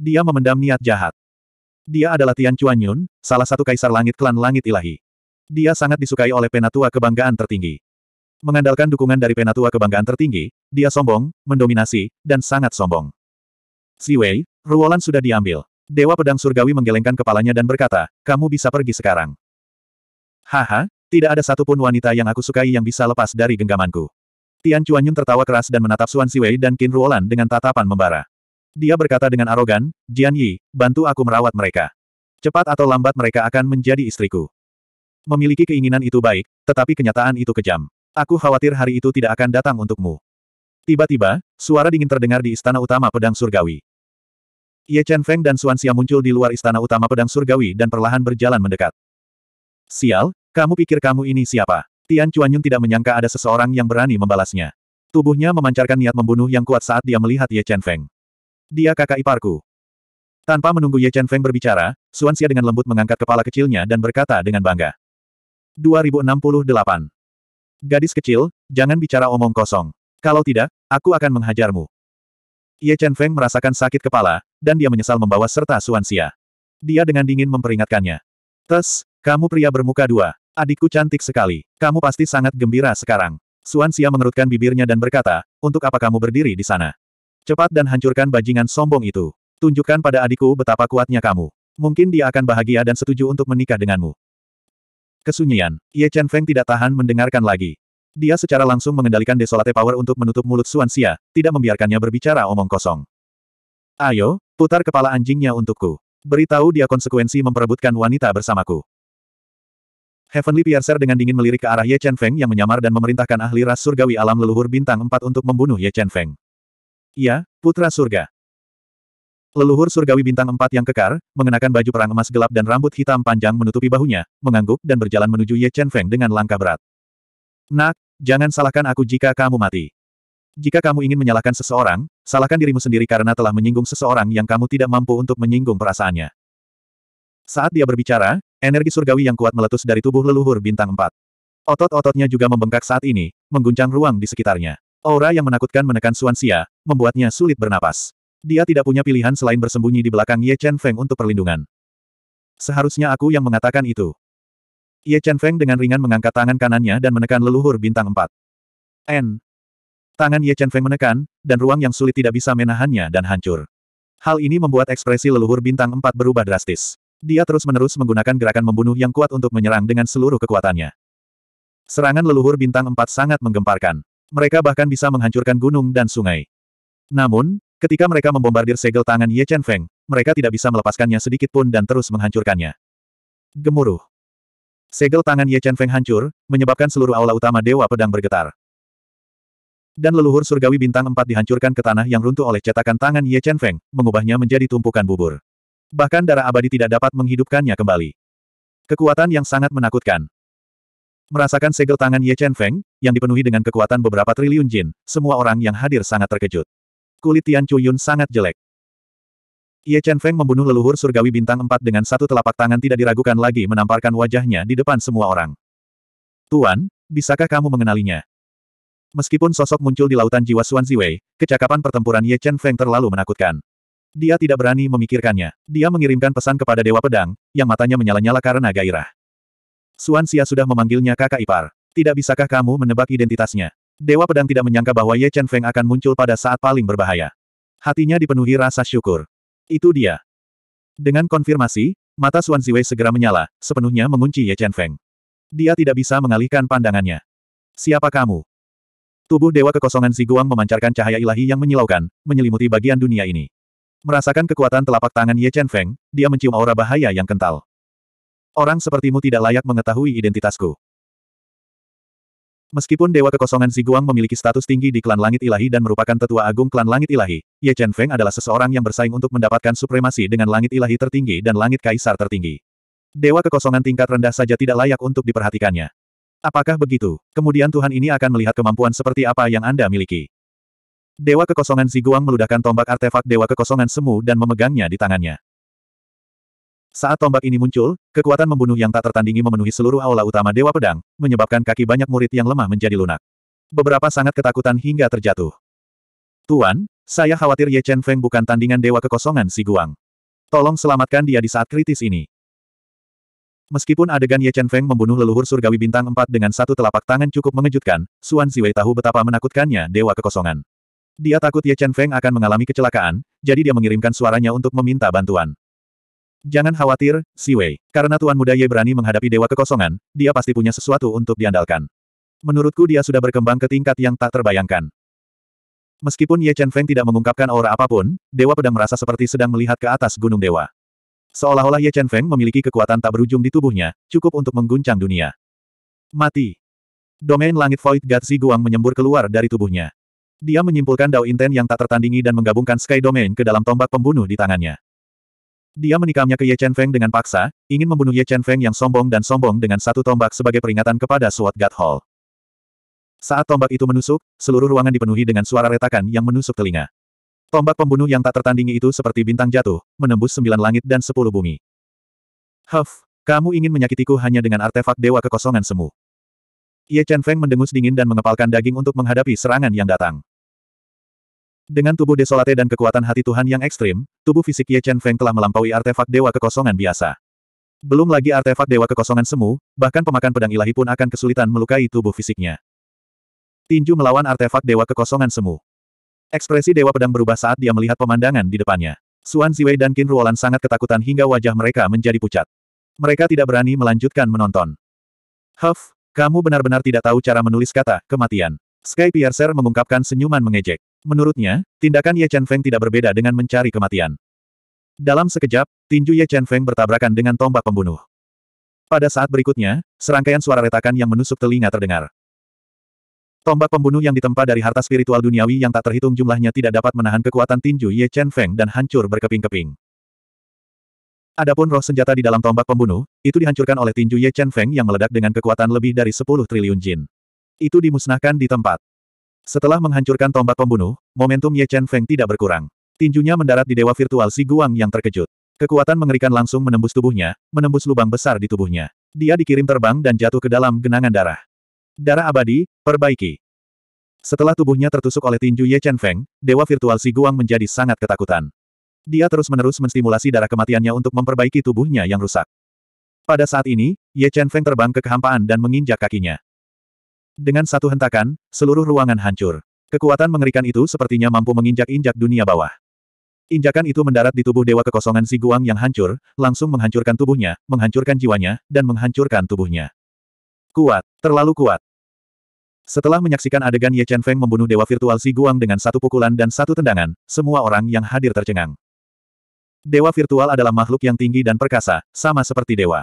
Dia memendam niat jahat. Dia adalah Tian Chuan Yun, salah satu kaisar langit klan langit ilahi. Dia sangat disukai oleh penatua kebanggaan tertinggi. Mengandalkan dukungan dari penatua kebanggaan tertinggi, dia sombong, mendominasi, dan sangat sombong. Siwei, Ruolan sudah diambil. Dewa Pedang Surgawi menggelengkan kepalanya dan berkata, kamu bisa pergi sekarang. Haha, tidak ada satupun wanita yang aku sukai yang bisa lepas dari genggamanku. Tian Yun tertawa keras dan menatap Xuan Siwei dan Qin Ruolan dengan tatapan membara. Dia berkata dengan arogan, Jian Yi, bantu aku merawat mereka. Cepat atau lambat mereka akan menjadi istriku. Memiliki keinginan itu baik, tetapi kenyataan itu kejam. Aku khawatir hari itu tidak akan datang untukmu. Tiba-tiba, suara dingin terdengar di istana utama pedang surgawi. Ye Chen Feng dan Xuan Xia muncul di luar istana utama pedang surgawi dan perlahan berjalan mendekat. Sial, kamu pikir kamu ini siapa? Tian Chuanyun tidak menyangka ada seseorang yang berani membalasnya. Tubuhnya memancarkan niat membunuh yang kuat saat dia melihat Ye Chen Feng. Dia kakak iparku. Tanpa menunggu Ye Chen Feng berbicara, Xuan Xia dengan lembut mengangkat kepala kecilnya dan berkata dengan bangga. 2068. Gadis kecil, jangan bicara omong kosong. Kalau tidak, aku akan menghajarmu. Ye Chen Feng merasakan sakit kepala, dan dia menyesal membawa serta Suansia. Dia dengan dingin memperingatkannya. Tes, kamu pria bermuka dua. Adikku cantik sekali. Kamu pasti sangat gembira sekarang. Suansia mengerutkan bibirnya dan berkata, untuk apa kamu berdiri di sana? Cepat dan hancurkan bajingan sombong itu. Tunjukkan pada adikku betapa kuatnya kamu. Mungkin dia akan bahagia dan setuju untuk menikah denganmu. Kesunyian. Ye Chen Feng tidak tahan mendengarkan lagi. Dia secara langsung mengendalikan Desolate Power untuk menutup mulut Suansia, tidak membiarkannya berbicara omong kosong. Ayo, putar kepala anjingnya untukku. Beritahu dia konsekuensi memperebutkan wanita bersamaku. Heavenly Piercer dengan dingin melirik ke arah Ye Chen Feng yang menyamar dan memerintahkan ahli ras surgawi alam leluhur bintang empat untuk membunuh Ye Chen Feng. Ya, putra surga. Leluhur surgawi bintang empat yang kekar, mengenakan baju perang emas gelap dan rambut hitam panjang menutupi bahunya, mengangguk dan berjalan menuju Ye Chen Feng dengan langkah berat. Nak, jangan salahkan aku jika kamu mati. Jika kamu ingin menyalahkan seseorang, salahkan dirimu sendiri karena telah menyinggung seseorang yang kamu tidak mampu untuk menyinggung perasaannya. Saat dia berbicara, energi surgawi yang kuat meletus dari tubuh leluhur bintang 4. Otot-ototnya juga membengkak saat ini, mengguncang ruang di sekitarnya. Aura yang menakutkan menekan Xia, membuatnya sulit bernapas. Dia tidak punya pilihan selain bersembunyi di belakang Ye Chen Feng untuk perlindungan. Seharusnya aku yang mengatakan itu. Ye Chen Feng dengan ringan mengangkat tangan kanannya dan menekan leluhur bintang 4. N. Tangan Ye Chen Feng menekan, dan ruang yang sulit tidak bisa menahannya dan hancur. Hal ini membuat ekspresi leluhur bintang empat berubah drastis. Dia terus-menerus menggunakan gerakan membunuh yang kuat untuk menyerang dengan seluruh kekuatannya. Serangan leluhur bintang empat sangat menggemparkan. Mereka bahkan bisa menghancurkan gunung dan sungai. Namun, ketika mereka membombardir segel tangan Ye Chen Feng, mereka tidak bisa melepaskannya sedikit pun dan terus menghancurkannya. Gemuruh. Segel tangan Ye Chen Feng hancur, menyebabkan seluruh aula utama Dewa Pedang bergetar. Dan leluhur surgawi bintang empat dihancurkan ke tanah yang runtuh oleh cetakan tangan Ye Chen Feng, mengubahnya menjadi tumpukan bubur. Bahkan darah abadi tidak dapat menghidupkannya kembali. Kekuatan yang sangat menakutkan. Merasakan segel tangan Ye Chen Feng, yang dipenuhi dengan kekuatan beberapa triliun jin, semua orang yang hadir sangat terkejut. Kulit Tian Yun sangat jelek. Ye Chen Feng membunuh leluhur surgawi bintang empat dengan satu telapak tangan tidak diragukan lagi menamparkan wajahnya di depan semua orang. Tuan, bisakah kamu mengenalinya? Meskipun sosok muncul di lautan jiwa Xuan Ziwei, kecakapan pertempuran Ye Chen Feng terlalu menakutkan. Dia tidak berani memikirkannya. Dia mengirimkan pesan kepada Dewa Pedang, yang matanya menyala-nyala karena gairah. Suan Xia sudah memanggilnya kakak ipar. Tidak bisakah kamu menebak identitasnya? Dewa Pedang tidak menyangka bahwa Ye Chen Feng akan muncul pada saat paling berbahaya. Hatinya dipenuhi rasa syukur. Itu dia. Dengan konfirmasi, mata Xuan Ziwei segera menyala, sepenuhnya mengunci Ye Chen Feng. Dia tidak bisa mengalihkan pandangannya. Siapa kamu? Tubuh Dewa Kekosongan Ziguang memancarkan cahaya ilahi yang menyilaukan, menyelimuti bagian dunia ini. Merasakan kekuatan telapak tangan Ye Chen Feng, dia mencium aura bahaya yang kental. Orang sepertimu tidak layak mengetahui identitasku. Meskipun Dewa Kekosongan Ziguang memiliki status tinggi di klan Langit Ilahi dan merupakan tetua agung klan Langit Ilahi, Ye Chen Feng adalah seseorang yang bersaing untuk mendapatkan supremasi dengan Langit Ilahi tertinggi dan Langit Kaisar tertinggi. Dewa Kekosongan tingkat rendah saja tidak layak untuk diperhatikannya. Apakah begitu? Kemudian Tuhan ini akan melihat kemampuan seperti apa yang Anda miliki. Dewa kekosongan Ziguang meludahkan tombak artefak Dewa kekosongan semu dan memegangnya di tangannya. Saat tombak ini muncul, kekuatan membunuh yang tak tertandingi memenuhi seluruh aula utama Dewa Pedang, menyebabkan kaki banyak murid yang lemah menjadi lunak. Beberapa sangat ketakutan hingga terjatuh. Tuan, saya khawatir Ye Chen Feng bukan tandingan Dewa Kekosongan Ziguang. Tolong selamatkan dia di saat kritis ini. Meskipun adegan Ye Chen Feng membunuh leluhur surgawi bintang 4 dengan satu telapak tangan cukup mengejutkan, Suan Ziwei tahu betapa menakutkannya dewa kekosongan. Dia takut Ye Chen Feng akan mengalami kecelakaan, jadi dia mengirimkan suaranya untuk meminta bantuan. Jangan khawatir, Siwei. Karena Tuan Muda Ye berani menghadapi dewa kekosongan, dia pasti punya sesuatu untuk diandalkan. Menurutku dia sudah berkembang ke tingkat yang tak terbayangkan. Meskipun Ye Chen Feng tidak mengungkapkan aura apapun, Dewa Pedang merasa seperti sedang melihat ke atas Gunung Dewa. Seolah-olah Ye Chen Feng memiliki kekuatan tak berujung di tubuhnya, cukup untuk mengguncang dunia. Mati. Domain langit Void God Guang menyembur keluar dari tubuhnya. Dia menyimpulkan Dao Inten yang tak tertandingi dan menggabungkan Sky Domain ke dalam tombak pembunuh di tangannya. Dia menikamnya ke Ye Chen Feng dengan paksa, ingin membunuh Ye Chen Feng yang sombong dan sombong dengan satu tombak sebagai peringatan kepada Sword God Hall. Saat tombak itu menusuk, seluruh ruangan dipenuhi dengan suara retakan yang menusuk telinga. Tombak pembunuh yang tak tertandingi itu seperti bintang jatuh, menembus sembilan langit dan sepuluh bumi. Huff, kamu ingin menyakitiku hanya dengan artefak dewa kekosongan semu. Ye Chen Feng mendengus dingin dan mengepalkan daging untuk menghadapi serangan yang datang. Dengan tubuh desolate dan kekuatan hati Tuhan yang ekstrim, tubuh fisik Ye Chen Feng telah melampaui artefak dewa kekosongan biasa. Belum lagi artefak dewa kekosongan semu, bahkan pemakan pedang ilahi pun akan kesulitan melukai tubuh fisiknya. Tinju melawan artefak dewa kekosongan semu. Ekspresi Dewa Pedang berubah saat dia melihat pemandangan di depannya. Suan Ziwei dan Qin Ruolan sangat ketakutan hingga wajah mereka menjadi pucat. Mereka tidak berani melanjutkan menonton. Huff, kamu benar-benar tidak tahu cara menulis kata, kematian. Sky Piercer mengungkapkan senyuman mengejek. Menurutnya, tindakan Ye Chen Feng tidak berbeda dengan mencari kematian. Dalam sekejap, tinju Ye Chen Feng bertabrakan dengan tombak pembunuh. Pada saat berikutnya, serangkaian suara retakan yang menusuk telinga terdengar. Tombak pembunuh yang ditempa dari harta spiritual duniawi yang tak terhitung jumlahnya tidak dapat menahan kekuatan tinju Ye Chen Feng dan hancur berkeping-keping. Adapun roh senjata di dalam tombak pembunuh, itu dihancurkan oleh tinju Ye Chen Feng yang meledak dengan kekuatan lebih dari 10 triliun jin. Itu dimusnahkan di tempat. Setelah menghancurkan tombak pembunuh, momentum Ye Chen Feng tidak berkurang. Tinjunya mendarat di dewa virtual si Guang yang terkejut. Kekuatan mengerikan langsung menembus tubuhnya, menembus lubang besar di tubuhnya. Dia dikirim terbang dan jatuh ke dalam genangan darah. Darah abadi, perbaiki. Setelah tubuhnya tertusuk oleh tinju Ye Chen Feng, dewa virtual Si Guang menjadi sangat ketakutan. Dia terus-menerus menstimulasi darah kematiannya untuk memperbaiki tubuhnya yang rusak. Pada saat ini, Ye Chen Feng terbang ke kehampaan dan menginjak kakinya. Dengan satu hentakan, seluruh ruangan hancur. Kekuatan mengerikan itu sepertinya mampu menginjak-injak dunia bawah. Injakan itu mendarat di tubuh dewa kekosongan si Guang yang hancur, langsung menghancurkan tubuhnya, menghancurkan jiwanya, dan menghancurkan tubuhnya. Kuat. Terlalu kuat. Setelah menyaksikan adegan Ye Chen Feng membunuh Dewa Virtual Si Guang dengan satu pukulan dan satu tendangan, semua orang yang hadir tercengang. Dewa Virtual adalah makhluk yang tinggi dan perkasa, sama seperti Dewa.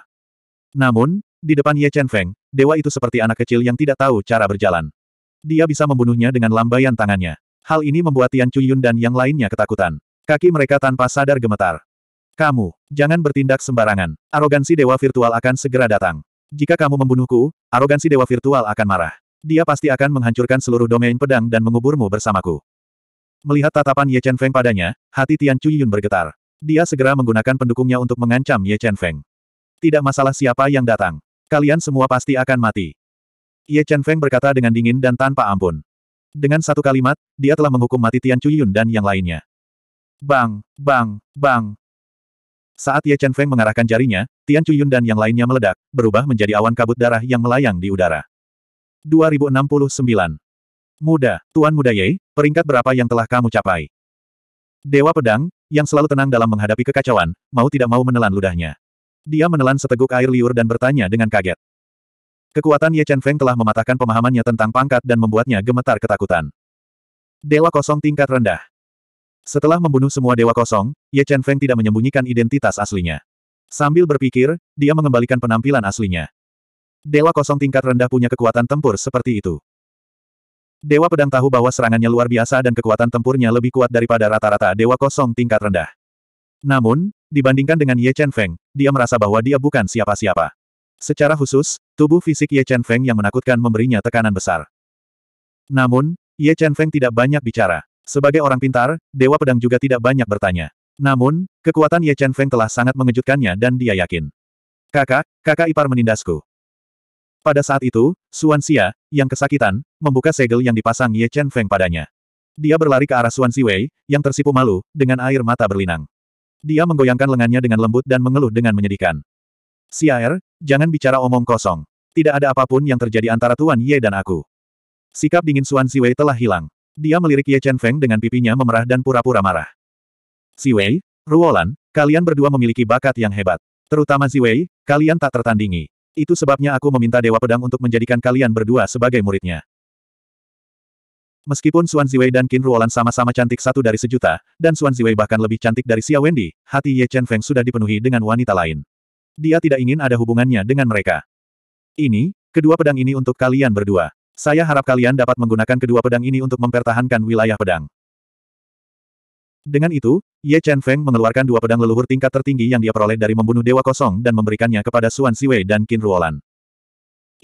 Namun, di depan Ye Chen Feng, Dewa itu seperti anak kecil yang tidak tahu cara berjalan. Dia bisa membunuhnya dengan lambaian tangannya. Hal ini membuat Tian Chuyun dan yang lainnya ketakutan. Kaki mereka tanpa sadar gemetar. Kamu, jangan bertindak sembarangan. Arogansi Dewa Virtual akan segera datang. Jika kamu membunuhku, arogansi dewa virtual akan marah. Dia pasti akan menghancurkan seluruh domain pedang dan menguburmu bersamaku. Melihat tatapan Ye Chen Feng padanya, hati Tian Yun bergetar. Dia segera menggunakan pendukungnya untuk mengancam Ye Chen Feng. Tidak masalah siapa yang datang. Kalian semua pasti akan mati. Ye Chen Feng berkata dengan dingin dan tanpa ampun. Dengan satu kalimat, dia telah menghukum mati Tian Yun dan yang lainnya. Bang, bang, bang, saat Ye Chen Feng mengarahkan jarinya, Tian Chuyun dan yang lainnya meledak, berubah menjadi awan kabut darah yang melayang di udara. 2069. Muda, Tuan Muda Ye, peringkat berapa yang telah kamu capai? Dewa Pedang, yang selalu tenang dalam menghadapi kekacauan, mau tidak mau menelan ludahnya. Dia menelan seteguk air liur dan bertanya dengan kaget. Kekuatan Ye Chen Feng telah mematahkan pemahamannya tentang pangkat dan membuatnya gemetar ketakutan. Dewa kosong tingkat rendah. Setelah membunuh semua dewa kosong, Ye Chen Feng tidak menyembunyikan identitas aslinya. Sambil berpikir, dia mengembalikan penampilan aslinya. Dewa kosong tingkat rendah punya kekuatan tempur seperti itu. Dewa pedang tahu bahwa serangannya luar biasa dan kekuatan tempurnya lebih kuat daripada rata-rata dewa kosong tingkat rendah. Namun, dibandingkan dengan Ye Chen Feng, dia merasa bahwa dia bukan siapa-siapa. Secara khusus, tubuh fisik Ye Chen Feng yang menakutkan memberinya tekanan besar. Namun, Ye Chen Feng tidak banyak bicara. Sebagai orang pintar, Dewa Pedang juga tidak banyak bertanya. Namun, kekuatan Ye Chen Feng telah sangat mengejutkannya dan dia yakin. Kakak, kakak ipar menindasku. Pada saat itu, Suan Xia, yang kesakitan, membuka segel yang dipasang Ye Chen Feng padanya. Dia berlari ke arah Xuan Siwei, yang tersipu malu, dengan air mata berlinang. Dia menggoyangkan lengannya dengan lembut dan mengeluh dengan menyedihkan. Er, jangan bicara omong kosong. Tidak ada apapun yang terjadi antara Tuan Ye dan aku. Sikap dingin Xuan Siwei telah hilang. Dia melirik Ye Chen Feng dengan pipinya memerah dan pura-pura marah. Si Wei, Ruolan, kalian berdua memiliki bakat yang hebat. Terutama Si Wei, kalian tak tertandingi. Itu sebabnya aku meminta Dewa Pedang untuk menjadikan kalian berdua sebagai muridnya. Meskipun Xuan Ziwei dan Qin Ruolan sama-sama cantik satu dari sejuta, dan Xuan Ziwei bahkan lebih cantik dari Xia Wendy, hati Ye Chen Feng sudah dipenuhi dengan wanita lain. Dia tidak ingin ada hubungannya dengan mereka. Ini, kedua pedang ini untuk kalian berdua. Saya harap kalian dapat menggunakan kedua pedang ini untuk mempertahankan wilayah pedang. Dengan itu, Ye Chen Feng mengeluarkan dua pedang leluhur tingkat tertinggi yang dia peroleh dari membunuh Dewa Kosong dan memberikannya kepada Suan Siwei dan Qin Ruolan.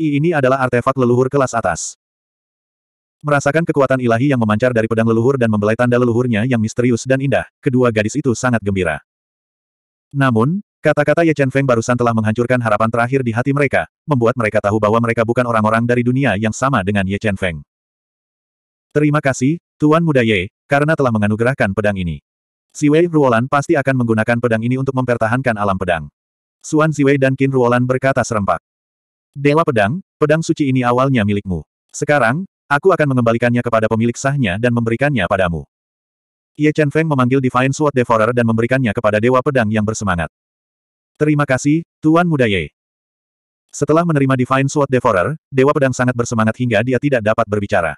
I ini adalah artefak leluhur kelas atas. Merasakan kekuatan ilahi yang memancar dari pedang leluhur dan membelai tanda leluhurnya yang misterius dan indah, kedua gadis itu sangat gembira. Namun, Kata-kata Ye Chen Feng barusan telah menghancurkan harapan terakhir di hati mereka, membuat mereka tahu bahwa mereka bukan orang-orang dari dunia yang sama dengan Ye Chen Feng. Terima kasih, Tuan Muda Ye, karena telah menganugerahkan pedang ini. Si Wei Ruolan pasti akan menggunakan pedang ini untuk mempertahankan alam pedang. Suan Si Wei dan Qin Ruolan berkata serempak. Dewa pedang, pedang suci ini awalnya milikmu. Sekarang, aku akan mengembalikannya kepada pemilik sahnya dan memberikannya padamu. Ye Chen Feng memanggil Divine Sword Devourer dan memberikannya kepada Dewa Pedang yang bersemangat. Terima kasih, Tuan Muda Ye. Setelah menerima Divine Sword Devourer, Dewa Pedang sangat bersemangat hingga dia tidak dapat berbicara.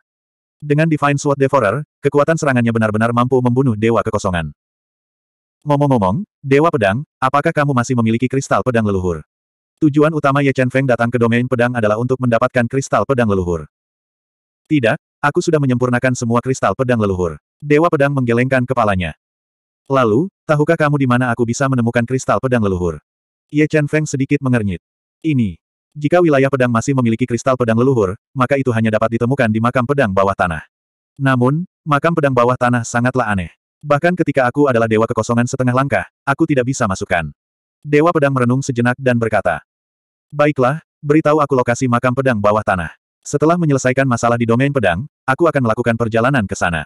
Dengan Divine Sword Devourer, kekuatan serangannya benar-benar mampu membunuh Dewa Kekosongan. Ngomong-ngomong, Dewa Pedang, apakah kamu masih memiliki kristal pedang leluhur? Tujuan utama Ye Chen Feng datang ke domain pedang adalah untuk mendapatkan kristal pedang leluhur. Tidak, aku sudah menyempurnakan semua kristal pedang leluhur. Dewa Pedang menggelengkan kepalanya. Lalu, tahukah kamu di mana aku bisa menemukan kristal pedang leluhur? Ye Chen Feng sedikit mengernyit. Ini. Jika wilayah pedang masih memiliki kristal pedang leluhur, maka itu hanya dapat ditemukan di makam pedang bawah tanah. Namun, makam pedang bawah tanah sangatlah aneh. Bahkan ketika aku adalah dewa kekosongan setengah langkah, aku tidak bisa masukkan. Dewa pedang merenung sejenak dan berkata, Baiklah, beritahu aku lokasi makam pedang bawah tanah. Setelah menyelesaikan masalah di domain pedang, aku akan melakukan perjalanan ke sana.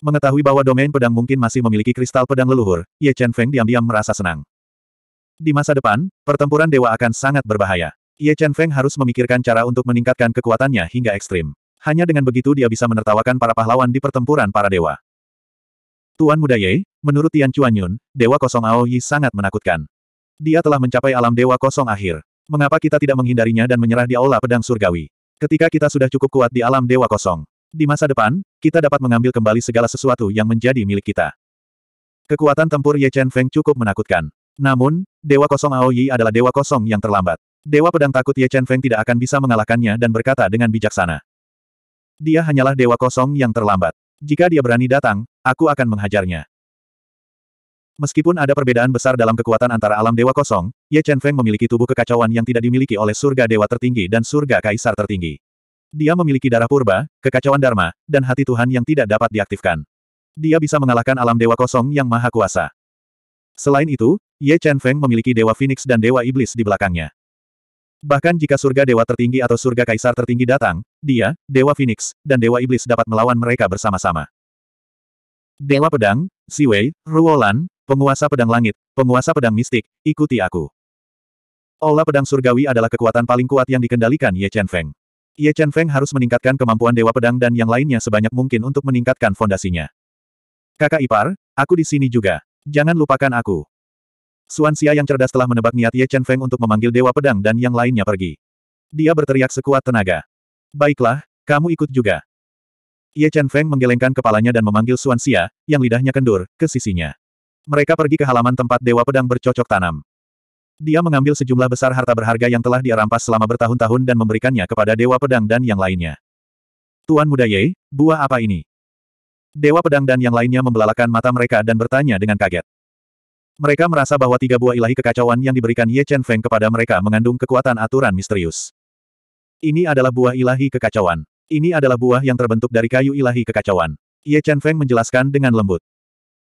Mengetahui bahwa domain pedang mungkin masih memiliki kristal pedang leluhur, Ye Chen Feng diam-diam merasa senang. Di masa depan, pertempuran dewa akan sangat berbahaya. Ye Chen Feng harus memikirkan cara untuk meningkatkan kekuatannya hingga ekstrim. Hanya dengan begitu dia bisa menertawakan para pahlawan di pertempuran para dewa. Tuan Muda Ye, menurut Tian Yun, Dewa Kosong Ao Yi sangat menakutkan. Dia telah mencapai alam Dewa Kosong akhir. Mengapa kita tidak menghindarinya dan menyerah di Aula Pedang Surgawi? Ketika kita sudah cukup kuat di alam Dewa Kosong, di masa depan, kita dapat mengambil kembali segala sesuatu yang menjadi milik kita. Kekuatan tempur Ye Chen Feng cukup menakutkan. Namun, Dewa Kosong Aoyi adalah Dewa Kosong yang terlambat. Dewa Pedang takut Ye Chen Feng tidak akan bisa mengalahkannya dan berkata dengan bijaksana. Dia hanyalah Dewa Kosong yang terlambat. Jika dia berani datang, aku akan menghajarnya. Meskipun ada perbedaan besar dalam kekuatan antara alam Dewa Kosong, Ye Chen Feng memiliki tubuh kekacauan yang tidak dimiliki oleh surga Dewa Tertinggi dan surga Kaisar Tertinggi. Dia memiliki darah purba, kekacauan Dharma, dan hati Tuhan yang tidak dapat diaktifkan. Dia bisa mengalahkan alam Dewa Kosong yang Maha Kuasa. Selain itu, Ye Chen Feng memiliki Dewa Phoenix dan Dewa Iblis di belakangnya. Bahkan jika surga dewa tertinggi atau surga kaisar tertinggi datang, dia, Dewa Phoenix, dan Dewa Iblis dapat melawan mereka bersama-sama. Dewa Pedang, Si Wei Ruolan, Penguasa Pedang Langit, Penguasa Pedang Mistik, ikuti aku. Olah Pedang Surgawi adalah kekuatan paling kuat yang dikendalikan Ye Chen Feng. Ye Chen Feng harus meningkatkan kemampuan Dewa Pedang dan yang lainnya sebanyak mungkin untuk meningkatkan fondasinya. Kakak ipar, aku di sini juga. Jangan lupakan aku. Xuan Xia yang cerdas telah menebak niat Ye Chen Feng untuk memanggil Dewa Pedang dan yang lainnya pergi. Dia berteriak sekuat tenaga. Baiklah, kamu ikut juga. Ye Chen Feng menggelengkan kepalanya dan memanggil Xuan Xia, yang lidahnya kendur, ke sisinya. Mereka pergi ke halaman tempat Dewa Pedang bercocok tanam. Dia mengambil sejumlah besar harta berharga yang telah dia rampas selama bertahun-tahun dan memberikannya kepada Dewa Pedang dan yang lainnya. Tuan Muda Ye, buah apa ini? Dewa pedang dan yang lainnya membelalakan mata mereka dan bertanya dengan kaget. Mereka merasa bahwa tiga buah ilahi kekacauan yang diberikan Ye Chen Feng kepada mereka mengandung kekuatan aturan misterius. Ini adalah buah ilahi kekacauan. Ini adalah buah yang terbentuk dari kayu ilahi kekacauan. Ye Chen Feng menjelaskan dengan lembut.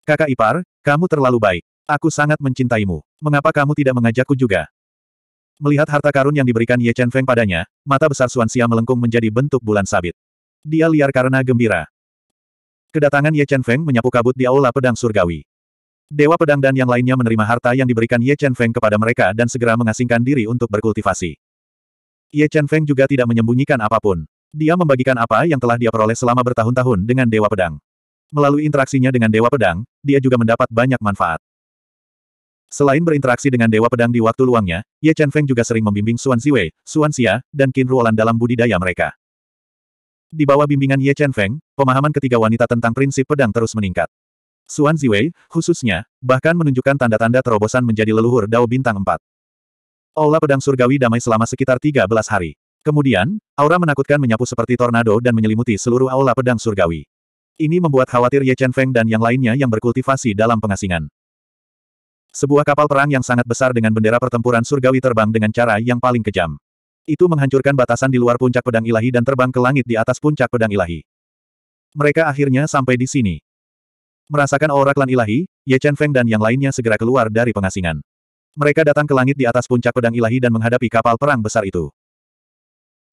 Kakak ipar, kamu terlalu baik. Aku sangat mencintaimu. Mengapa kamu tidak mengajakku juga? Melihat harta karun yang diberikan Ye Chen Feng padanya, mata besar Xuan Xia melengkung menjadi bentuk bulan sabit. Dia liar karena gembira. Kedatangan Ye Chen Feng menyapu kabut di aula pedang surgawi. Dewa pedang dan yang lainnya menerima harta yang diberikan Ye Chen Feng kepada mereka dan segera mengasingkan diri untuk berkultivasi. Ye Chen Feng juga tidak menyembunyikan apapun. Dia membagikan apa yang telah dia peroleh selama bertahun-tahun dengan Dewa Pedang. Melalui interaksinya dengan Dewa Pedang, dia juga mendapat banyak manfaat. Selain berinteraksi dengan Dewa Pedang di waktu luangnya, Ye Chen Feng juga sering membimbing Xuan Ziwei, Xuan Xia, dan Qin Ruolan dalam budidaya mereka. Di bawah bimbingan Ye Chen Feng, pemahaman ketiga wanita tentang prinsip pedang terus meningkat. Xuan Ziwei, khususnya, bahkan menunjukkan tanda-tanda terobosan menjadi leluhur Dao Bintang 4. Aula pedang surgawi damai selama sekitar 13 hari. Kemudian, aura menakutkan menyapu seperti tornado dan menyelimuti seluruh aula pedang surgawi. Ini membuat khawatir Ye Chen Feng dan yang lainnya yang berkultivasi dalam pengasingan. Sebuah kapal perang yang sangat besar dengan bendera pertempuran surgawi terbang dengan cara yang paling kejam. Itu menghancurkan batasan di luar puncak pedang ilahi dan terbang ke langit di atas puncak pedang ilahi. Mereka akhirnya sampai di sini. Merasakan aura klan ilahi, Ye Chen Feng dan yang lainnya segera keluar dari pengasingan. Mereka datang ke langit di atas puncak pedang ilahi dan menghadapi kapal perang besar itu.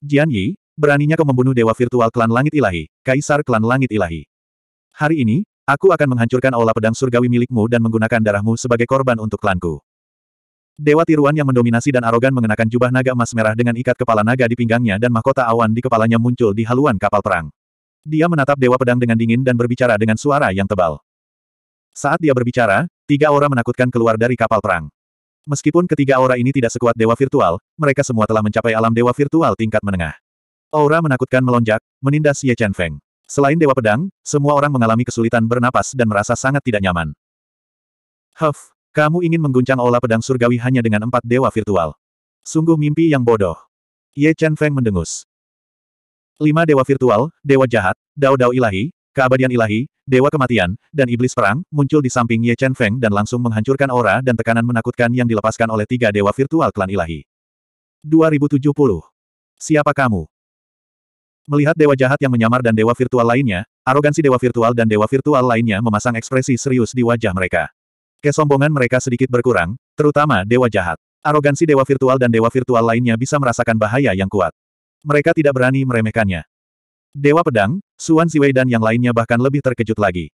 Jian Yi, beraninya kau membunuh dewa virtual klan langit ilahi, kaisar klan langit ilahi. Hari ini, aku akan menghancurkan aula pedang surgawi milikmu dan menggunakan darahmu sebagai korban untuk klanku. Dewa tiruan yang mendominasi dan arogan mengenakan jubah naga emas merah dengan ikat kepala naga di pinggangnya dan mahkota awan di kepalanya muncul di haluan kapal perang. Dia menatap Dewa Pedang dengan dingin dan berbicara dengan suara yang tebal. Saat dia berbicara, tiga aura menakutkan keluar dari kapal perang. Meskipun ketiga aura ini tidak sekuat Dewa Virtual, mereka semua telah mencapai alam Dewa Virtual tingkat menengah. Aura menakutkan melonjak, menindas Ye Chen Feng. Selain Dewa Pedang, semua orang mengalami kesulitan bernapas dan merasa sangat tidak nyaman. Huff, kamu ingin mengguncang olah pedang surgawi hanya dengan empat dewa virtual. Sungguh mimpi yang bodoh. Ye Chen Feng mendengus. Lima dewa virtual, dewa jahat, dao-dao ilahi, keabadian ilahi, dewa kematian, dan iblis perang, muncul di samping Ye Chen Feng dan langsung menghancurkan aura dan tekanan menakutkan yang dilepaskan oleh tiga dewa virtual klan ilahi. 2070. Siapa kamu? Melihat dewa jahat yang menyamar dan dewa virtual lainnya, arogansi dewa virtual dan dewa virtual lainnya memasang ekspresi serius di wajah mereka kesombongan mereka sedikit berkurang, terutama dewa jahat. Arogansi dewa virtual dan dewa virtual lainnya bisa merasakan bahaya yang kuat. Mereka tidak berani meremehkannya. Dewa pedang, Suan Ziwei dan yang lainnya bahkan lebih terkejut lagi.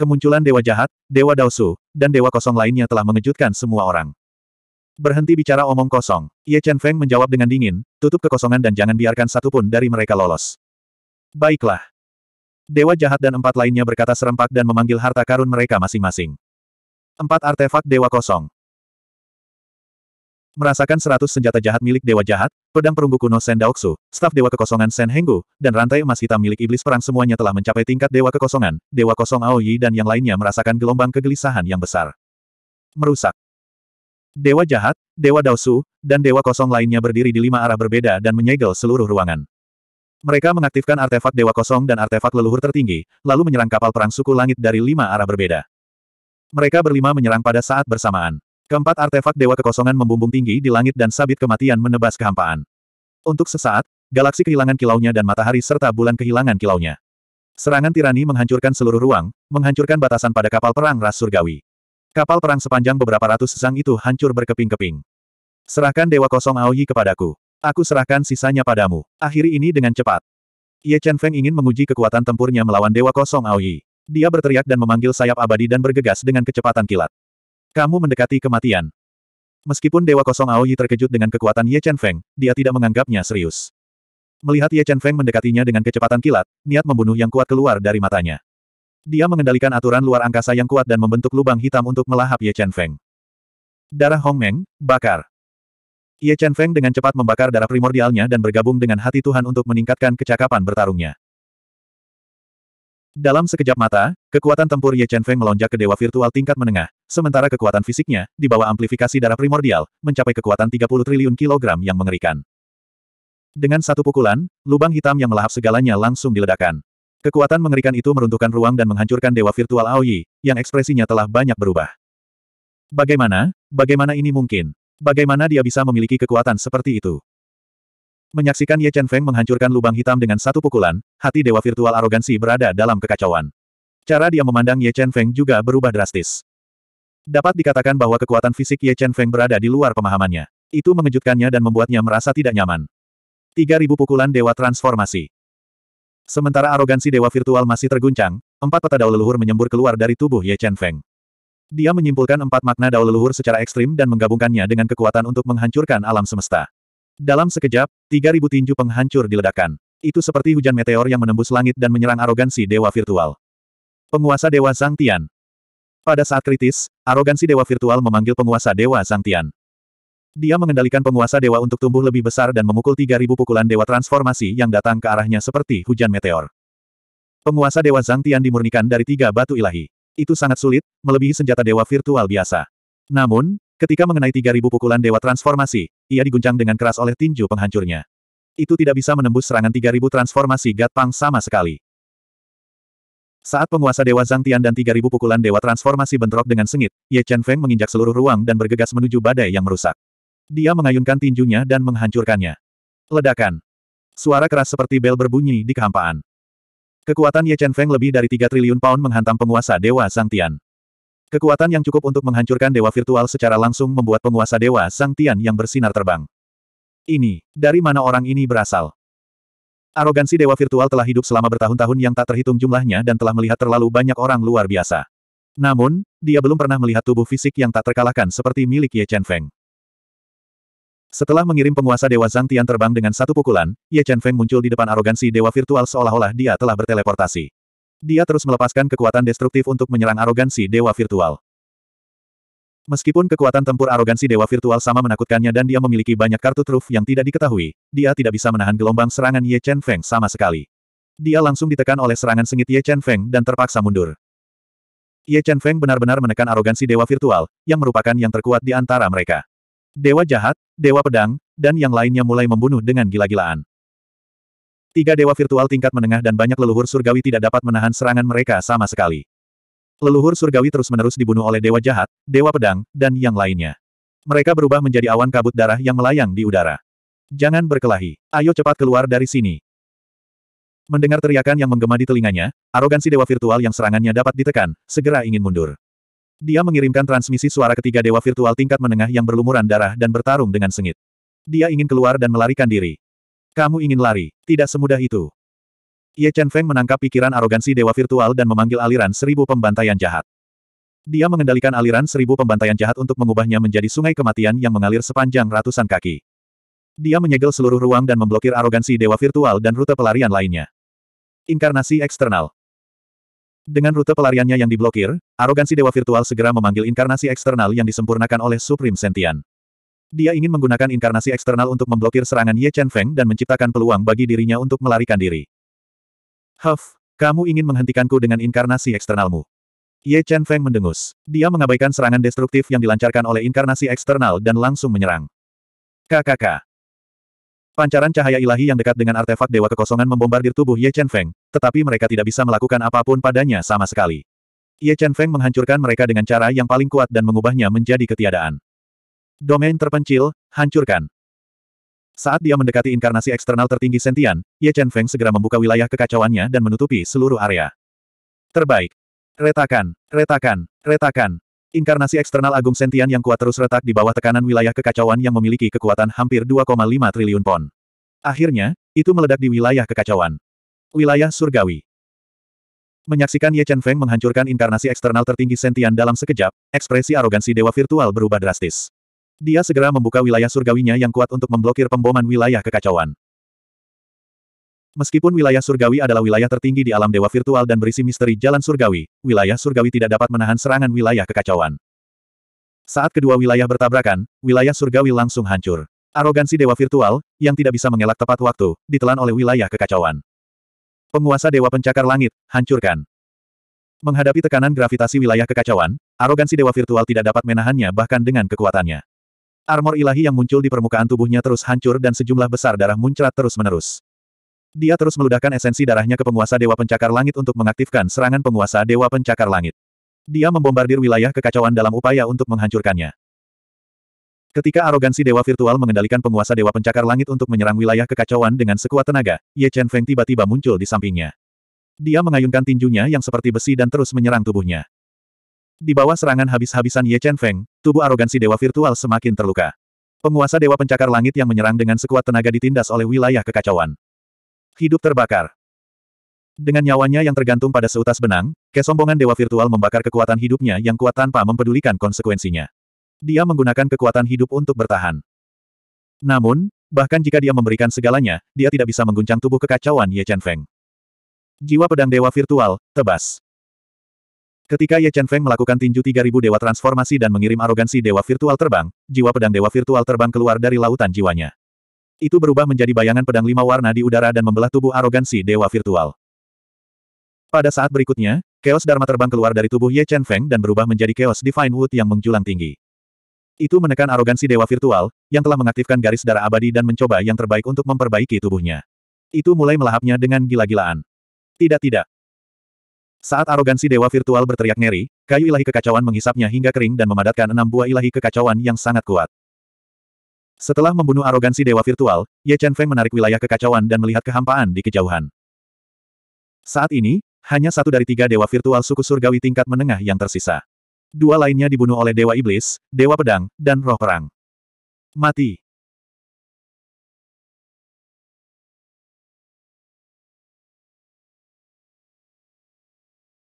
Kemunculan dewa jahat, dewa Daosu, dan dewa kosong lainnya telah mengejutkan semua orang. Berhenti bicara omong kosong. Ye Chen Feng menjawab dengan dingin, tutup kekosongan dan jangan biarkan satupun dari mereka lolos. Baiklah. Dewa jahat dan empat lainnya berkata serempak dan memanggil harta karun mereka masing-masing. Empat artefak dewa kosong. Merasakan seratus senjata jahat milik dewa jahat, pedang perunggu kuno Sen Daoksu, staf dewa kekosongan Sen Henggu, dan rantai emas hitam milik iblis perang semuanya telah mencapai tingkat dewa kekosongan, dewa kosong Aoyi dan yang lainnya merasakan gelombang kegelisahan yang besar. Merusak. Dewa jahat, dewa Daosu, dan dewa kosong lainnya berdiri di lima arah berbeda dan menyegel seluruh ruangan. Mereka mengaktifkan artefak dewa kosong dan artefak leluhur tertinggi, lalu menyerang kapal perang suku langit dari lima arah berbeda. Mereka berlima menyerang pada saat bersamaan. Keempat artefak Dewa Kekosongan membumbung tinggi di langit dan sabit kematian menebas kehampaan. Untuk sesaat, galaksi kehilangan kilaunya dan matahari serta bulan kehilangan kilaunya. Serangan tirani menghancurkan seluruh ruang, menghancurkan batasan pada kapal perang ras surgawi. Kapal perang sepanjang beberapa ratus sang itu hancur berkeping-keping. Serahkan Dewa Kosong Aoyi kepadaku. Aku serahkan sisanya padamu. Akhiri ini dengan cepat. Ye Chen Feng ingin menguji kekuatan tempurnya melawan Dewa Kosong Aoyi. Dia berteriak dan memanggil sayap abadi dan bergegas dengan kecepatan kilat. Kamu mendekati kematian. Meskipun Dewa Kosong Aoyi terkejut dengan kekuatan Ye Chen Feng, dia tidak menganggapnya serius. Melihat Ye Chen Feng mendekatinya dengan kecepatan kilat, niat membunuh yang kuat keluar dari matanya. Dia mengendalikan aturan luar angkasa yang kuat dan membentuk lubang hitam untuk melahap Ye Chen Feng. Darah Hong Meng, bakar. Ye Chen Feng dengan cepat membakar darah primordialnya dan bergabung dengan hati Tuhan untuk meningkatkan kecakapan bertarungnya. Dalam sekejap mata, kekuatan tempur Ye Chen Feng melonjak ke dewa virtual tingkat menengah, sementara kekuatan fisiknya, di bawah amplifikasi darah primordial, mencapai kekuatan 30 triliun kilogram yang mengerikan. Dengan satu pukulan, lubang hitam yang melahap segalanya langsung diledakkan. Kekuatan mengerikan itu meruntuhkan ruang dan menghancurkan dewa virtual Aoyi, yang ekspresinya telah banyak berubah. Bagaimana? Bagaimana ini mungkin? Bagaimana dia bisa memiliki kekuatan seperti itu? Menyaksikan Ye Chen Feng menghancurkan lubang hitam dengan satu pukulan, hati dewa virtual arogansi berada dalam kekacauan. Cara dia memandang Ye Chen Feng juga berubah drastis. Dapat dikatakan bahwa kekuatan fisik Ye Chen Feng berada di luar pemahamannya. Itu mengejutkannya dan membuatnya merasa tidak nyaman. 3000 pukulan dewa transformasi. Sementara arogansi dewa virtual masih terguncang, empat peta daul leluhur menyembur keluar dari tubuh Ye Chen Feng. Dia menyimpulkan empat makna daul leluhur secara ekstrim dan menggabungkannya dengan kekuatan untuk menghancurkan alam semesta. Dalam sekejap, 3.000 tinju penghancur diledakkan. Itu seperti hujan meteor yang menembus langit dan menyerang arogansi dewa virtual. Penguasa Dewa Zhang Tian. Pada saat kritis, arogansi dewa virtual memanggil penguasa Dewa Zhang Tian. Dia mengendalikan penguasa dewa untuk tumbuh lebih besar dan memukul 3.000 pukulan dewa transformasi yang datang ke arahnya seperti hujan meteor. Penguasa dewa Zhang Tian dimurnikan dari tiga batu ilahi. Itu sangat sulit, melebihi senjata dewa virtual biasa. Namun, Ketika mengenai 3000 pukulan dewa transformasi, ia diguncang dengan keras oleh tinju penghancurnya. Itu tidak bisa menembus serangan 3000 transformasi Gatpang sama sekali. Saat penguasa Dewa Zhang Tian dan 3000 pukulan Dewa Transformasi bentrok dengan sengit, Ye Chen Feng menginjak seluruh ruang dan bergegas menuju badai yang merusak. Dia mengayunkan tinjunya dan menghancurkannya. Ledakan. Suara keras seperti bel berbunyi di kehampaan. Kekuatan Ye Chen Feng lebih dari 3 triliun pound menghantam penguasa Dewa Zhang Tian. Kekuatan yang cukup untuk menghancurkan dewa virtual secara langsung membuat penguasa dewa Sang Tian yang bersinar terbang. Ini, dari mana orang ini berasal? Arogansi dewa virtual telah hidup selama bertahun-tahun yang tak terhitung jumlahnya dan telah melihat terlalu banyak orang luar biasa. Namun, dia belum pernah melihat tubuh fisik yang tak terkalahkan seperti milik Ye Chen Feng. Setelah mengirim penguasa Dewa Zhang Tian terbang dengan satu pukulan, Ye Chen Feng muncul di depan arogansi Dewa Virtual seolah-olah dia telah berteleportasi. Dia terus melepaskan kekuatan destruktif untuk menyerang arogansi dewa virtual. Meskipun kekuatan tempur arogansi dewa virtual sama menakutkannya dan dia memiliki banyak kartu truf yang tidak diketahui, dia tidak bisa menahan gelombang serangan Ye Chen Feng sama sekali. Dia langsung ditekan oleh serangan sengit Ye Chen Feng dan terpaksa mundur. Ye Chen Feng benar-benar menekan arogansi dewa virtual, yang merupakan yang terkuat di antara mereka. Dewa jahat, dewa pedang, dan yang lainnya mulai membunuh dengan gila-gilaan. Tiga dewa virtual tingkat menengah dan banyak leluhur surgawi tidak dapat menahan serangan mereka sama sekali. Leluhur surgawi terus-menerus dibunuh oleh dewa jahat, dewa pedang, dan yang lainnya. Mereka berubah menjadi awan kabut darah yang melayang di udara. Jangan berkelahi. Ayo cepat keluar dari sini. Mendengar teriakan yang menggema di telinganya, arogansi dewa virtual yang serangannya dapat ditekan, segera ingin mundur. Dia mengirimkan transmisi suara ketiga dewa virtual tingkat menengah yang berlumuran darah dan bertarung dengan sengit. Dia ingin keluar dan melarikan diri. Kamu ingin lari, tidak semudah itu. Ye Chen Feng menangkap pikiran arogansi dewa virtual dan memanggil aliran seribu pembantaian jahat. Dia mengendalikan aliran seribu pembantaian jahat untuk mengubahnya menjadi sungai kematian yang mengalir sepanjang ratusan kaki. Dia menyegel seluruh ruang dan memblokir arogansi dewa virtual dan rute pelarian lainnya. Inkarnasi eksternal Dengan rute pelariannya yang diblokir, arogansi dewa virtual segera memanggil inkarnasi eksternal yang disempurnakan oleh Supreme Sentian. Dia ingin menggunakan inkarnasi eksternal untuk memblokir serangan Ye Chen Feng dan menciptakan peluang bagi dirinya untuk melarikan diri. Huff, kamu ingin menghentikanku dengan inkarnasi eksternalmu. Ye Chen Feng mendengus. Dia mengabaikan serangan destruktif yang dilancarkan oleh inkarnasi eksternal dan langsung menyerang. KKK. Pancaran cahaya ilahi yang dekat dengan artefak Dewa Kekosongan membombardir tubuh Ye Chen Feng, tetapi mereka tidak bisa melakukan apapun padanya sama sekali. Ye Chen Feng menghancurkan mereka dengan cara yang paling kuat dan mengubahnya menjadi ketiadaan. Domain terpencil, hancurkan. Saat dia mendekati inkarnasi eksternal tertinggi sentian, Ye Chen Feng segera membuka wilayah kekacauannya dan menutupi seluruh area. Terbaik. Retakan, retakan, retakan. Inkarnasi eksternal agung sentian yang kuat terus retak di bawah tekanan wilayah kekacauan yang memiliki kekuatan hampir 2,5 triliun pon. Akhirnya, itu meledak di wilayah kekacauan. Wilayah surgawi. Menyaksikan Ye Chen Feng menghancurkan inkarnasi eksternal tertinggi sentian dalam sekejap, ekspresi arogansi dewa virtual berubah drastis. Dia segera membuka wilayah surgawinya yang kuat untuk memblokir pemboman wilayah kekacauan. Meskipun wilayah surgawi adalah wilayah tertinggi di alam dewa virtual dan berisi misteri jalan surgawi, wilayah surgawi tidak dapat menahan serangan wilayah kekacauan. Saat kedua wilayah bertabrakan, wilayah surgawi langsung hancur. Arogansi dewa virtual, yang tidak bisa mengelak tepat waktu, ditelan oleh wilayah kekacauan. Penguasa dewa pencakar langit, hancurkan. Menghadapi tekanan gravitasi wilayah kekacauan, arogansi dewa virtual tidak dapat menahannya bahkan dengan kekuatannya. Armor ilahi yang muncul di permukaan tubuhnya terus hancur dan sejumlah besar darah muncrat terus-menerus. Dia terus meludahkan esensi darahnya ke penguasa Dewa Pencakar Langit untuk mengaktifkan serangan penguasa Dewa Pencakar Langit. Dia membombardir wilayah kekacauan dalam upaya untuk menghancurkannya. Ketika arogansi Dewa Virtual mengendalikan penguasa Dewa Pencakar Langit untuk menyerang wilayah kekacauan dengan sekuat tenaga, Ye Chen Feng tiba-tiba muncul di sampingnya. Dia mengayunkan tinjunya yang seperti besi dan terus menyerang tubuhnya. Di bawah serangan habis-habisan Ye Chen Feng, tubuh arogansi dewa virtual semakin terluka. Penguasa dewa pencakar langit yang menyerang dengan sekuat tenaga ditindas oleh wilayah kekacauan. Hidup terbakar. Dengan nyawanya yang tergantung pada seutas benang, kesombongan dewa virtual membakar kekuatan hidupnya yang kuat tanpa mempedulikan konsekuensinya. Dia menggunakan kekuatan hidup untuk bertahan. Namun, bahkan jika dia memberikan segalanya, dia tidak bisa mengguncang tubuh kekacauan Ye Chen Feng. Jiwa pedang dewa virtual, tebas. Ketika Ye Chen Feng melakukan tinju 3000 dewa transformasi dan mengirim arogansi dewa virtual terbang, jiwa pedang dewa virtual terbang keluar dari lautan jiwanya. Itu berubah menjadi bayangan pedang lima warna di udara dan membelah tubuh arogansi dewa virtual. Pada saat berikutnya, Chaos Dharma terbang keluar dari tubuh Ye Chen Feng dan berubah menjadi Chaos Divine Wood yang menjulang tinggi. Itu menekan arogansi dewa virtual, yang telah mengaktifkan garis darah abadi dan mencoba yang terbaik untuk memperbaiki tubuhnya. Itu mulai melahapnya dengan gila-gilaan. Tidak tidak, saat arogansi dewa virtual berteriak ngeri, kayu ilahi kekacauan menghisapnya hingga kering dan memadatkan enam buah ilahi kekacauan yang sangat kuat. Setelah membunuh arogansi dewa virtual, Ye Chen Feng menarik wilayah kekacauan dan melihat kehampaan di kejauhan. Saat ini, hanya satu dari tiga dewa virtual suku surgawi tingkat menengah yang tersisa. Dua lainnya dibunuh oleh dewa iblis, dewa pedang, dan roh perang. Mati.